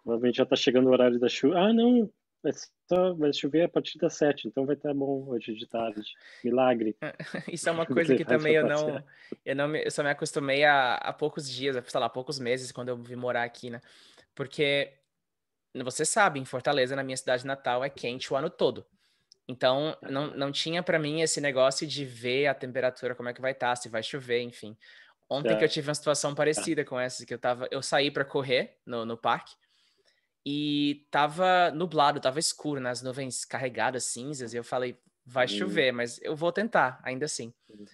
Provavelmente já está chegando o horário da chuva. Ah, não, vai, é só, vai chover a partir das sete, então vai estar tá bom hoje de tarde. Milagre. Isso é uma coisa que também eu não, eu não me, eu só me acostumei há poucos dias, a, sei lá, poucos meses quando eu vim morar aqui, né? Porque você sabe, em Fortaleza, na minha cidade natal, é quente o ano todo. Então, é. não, não tinha para mim esse negócio de ver a temperatura, como é que vai estar, tá, se vai chover, enfim. Ontem que eu tive uma situação tá. parecida com essa, que eu tava, eu saí para correr no, no parque e tava nublado, tava escuro, nas né, nuvens carregadas, cinzas, e eu falei, vai uhum. chover, uhum. mas eu vou tentar, ainda assim. Uhum. uhum.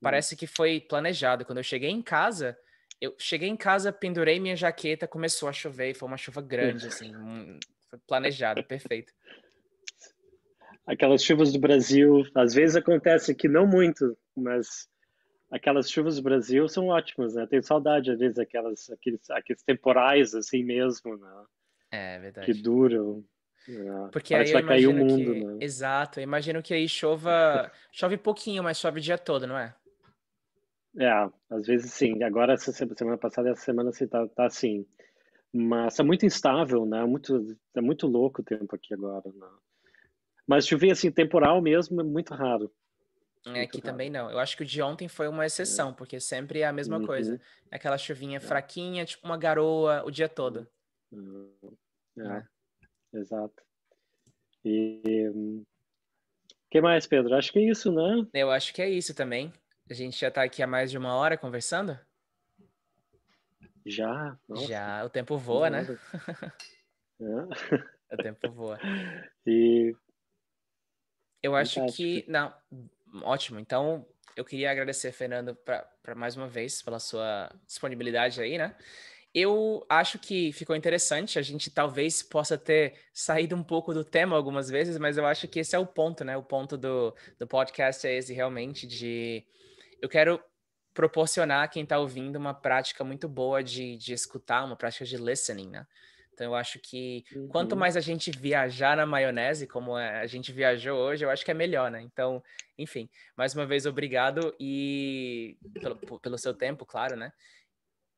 Parece que foi planejado. Quando eu cheguei em casa, eu cheguei em casa, pendurei minha jaqueta, começou a chover e foi uma chuva grande, assim, um, planejado, perfeito aquelas chuvas do Brasil, às vezes acontece aqui, não muito, mas aquelas chuvas do Brasil são ótimas, né? Tenho saudade, às vezes, aquelas, aqueles, aqueles temporais, assim mesmo, né? É, é verdade. Que duram. Né? Porque Parece aí vai cair o mundo, que... né? Exato, eu imagino que aí chova... chove pouquinho, mas chove o dia todo, não é? É, às vezes sim. Agora, essa semana passada, essa semana, assim, tá, tá assim. Mas tá muito instável, né? Muito, é muito louco o tempo aqui agora, né? Mas chover assim, temporal mesmo, é muito raro. É, muito aqui raro. também não. Eu acho que o de ontem foi uma exceção, é. porque sempre é a mesma uhum. coisa. Aquela chuvinha é. fraquinha, tipo uma garoa o dia todo. Uhum. É. é. Exato. E o que mais, Pedro? Acho que é isso, né? Eu acho que é isso também. A gente já está aqui há mais de uma hora conversando? Já. Nossa. Já. O tempo voa, né? É. o tempo voa. E eu acho Fantástico. que. Não, ótimo. Então, eu queria agradecer, Fernando, para mais uma vez pela sua disponibilidade aí, né? Eu acho que ficou interessante. A gente talvez possa ter saído um pouco do tema algumas vezes, mas eu acho que esse é o ponto, né? O ponto do, do podcast é esse realmente de. Eu quero proporcionar a quem está ouvindo uma prática muito boa de, de escutar, uma prática de listening, né? Então eu acho que uhum. quanto mais a gente viajar na maionese, como é, a gente viajou hoje, eu acho que é melhor, né? Então, enfim, mais uma vez obrigado e pelo, pelo seu tempo, claro, né?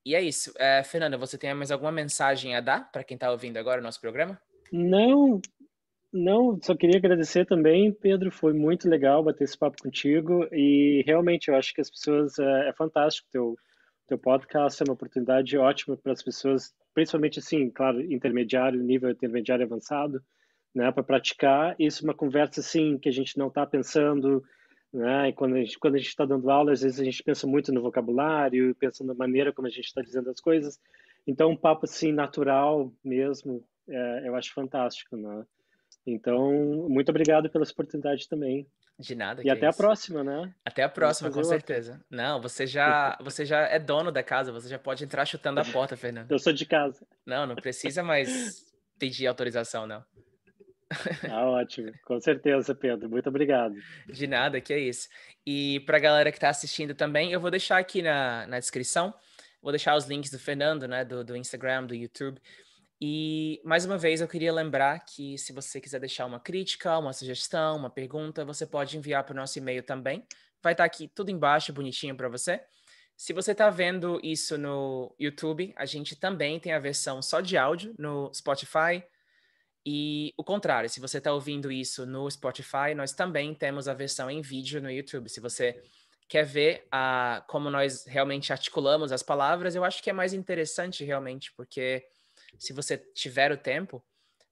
E é isso. É, Fernanda, você tem mais alguma mensagem a dar para quem está ouvindo agora o nosso programa? Não, não, só queria agradecer também, Pedro. Foi muito legal bater esse papo contigo e realmente eu acho que as pessoas é, é fantástico teu teu podcast é uma oportunidade ótima para as pessoas, principalmente assim, claro, intermediário, nível intermediário avançado, né, para praticar. Isso é uma conversa assim que a gente não está pensando, né? E quando a gente quando a gente está dando aula, às vezes a gente pensa muito no vocabulário, pensa na maneira como a gente está dizendo as coisas. Então, um papo assim natural mesmo, é, eu acho fantástico, né? Então, muito obrigado pela oportunidade também. De nada. E até é a próxima, né? Até a próxima, com certeza. Outra. Não, você já, você já é dono da casa, você já pode entrar chutando a porta, Fernando. Eu sou de casa. Não, não precisa mais pedir autorização, não. Ah, ótimo, com certeza, Pedro. Muito obrigado. De nada, que é isso. E para a galera que está assistindo também, eu vou deixar aqui na, na descrição, vou deixar os links do Fernando, né, do, do Instagram, do YouTube, e mais uma vez eu queria lembrar que se você quiser deixar uma crítica, uma sugestão, uma pergunta, você pode enviar para o nosso e-mail também. Vai estar tá aqui tudo embaixo, bonitinho para você. Se você está vendo isso no YouTube, a gente também tem a versão só de áudio no Spotify. E o contrário, se você está ouvindo isso no Spotify, nós também temos a versão em vídeo no YouTube. Se você quer ver a, como nós realmente articulamos as palavras, eu acho que é mais interessante realmente, porque se você tiver o tempo,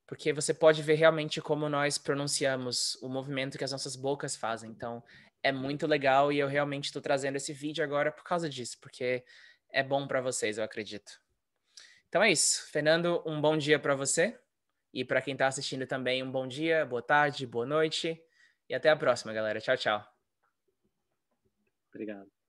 porque você pode ver realmente como nós pronunciamos o movimento que as nossas bocas fazem. Então, é muito legal e eu realmente estou trazendo esse vídeo agora por causa disso, porque é bom para vocês, eu acredito. Então é isso. Fernando, um bom dia para você e para quem está assistindo também, um bom dia, boa tarde, boa noite e até a próxima, galera. Tchau, tchau. Obrigado.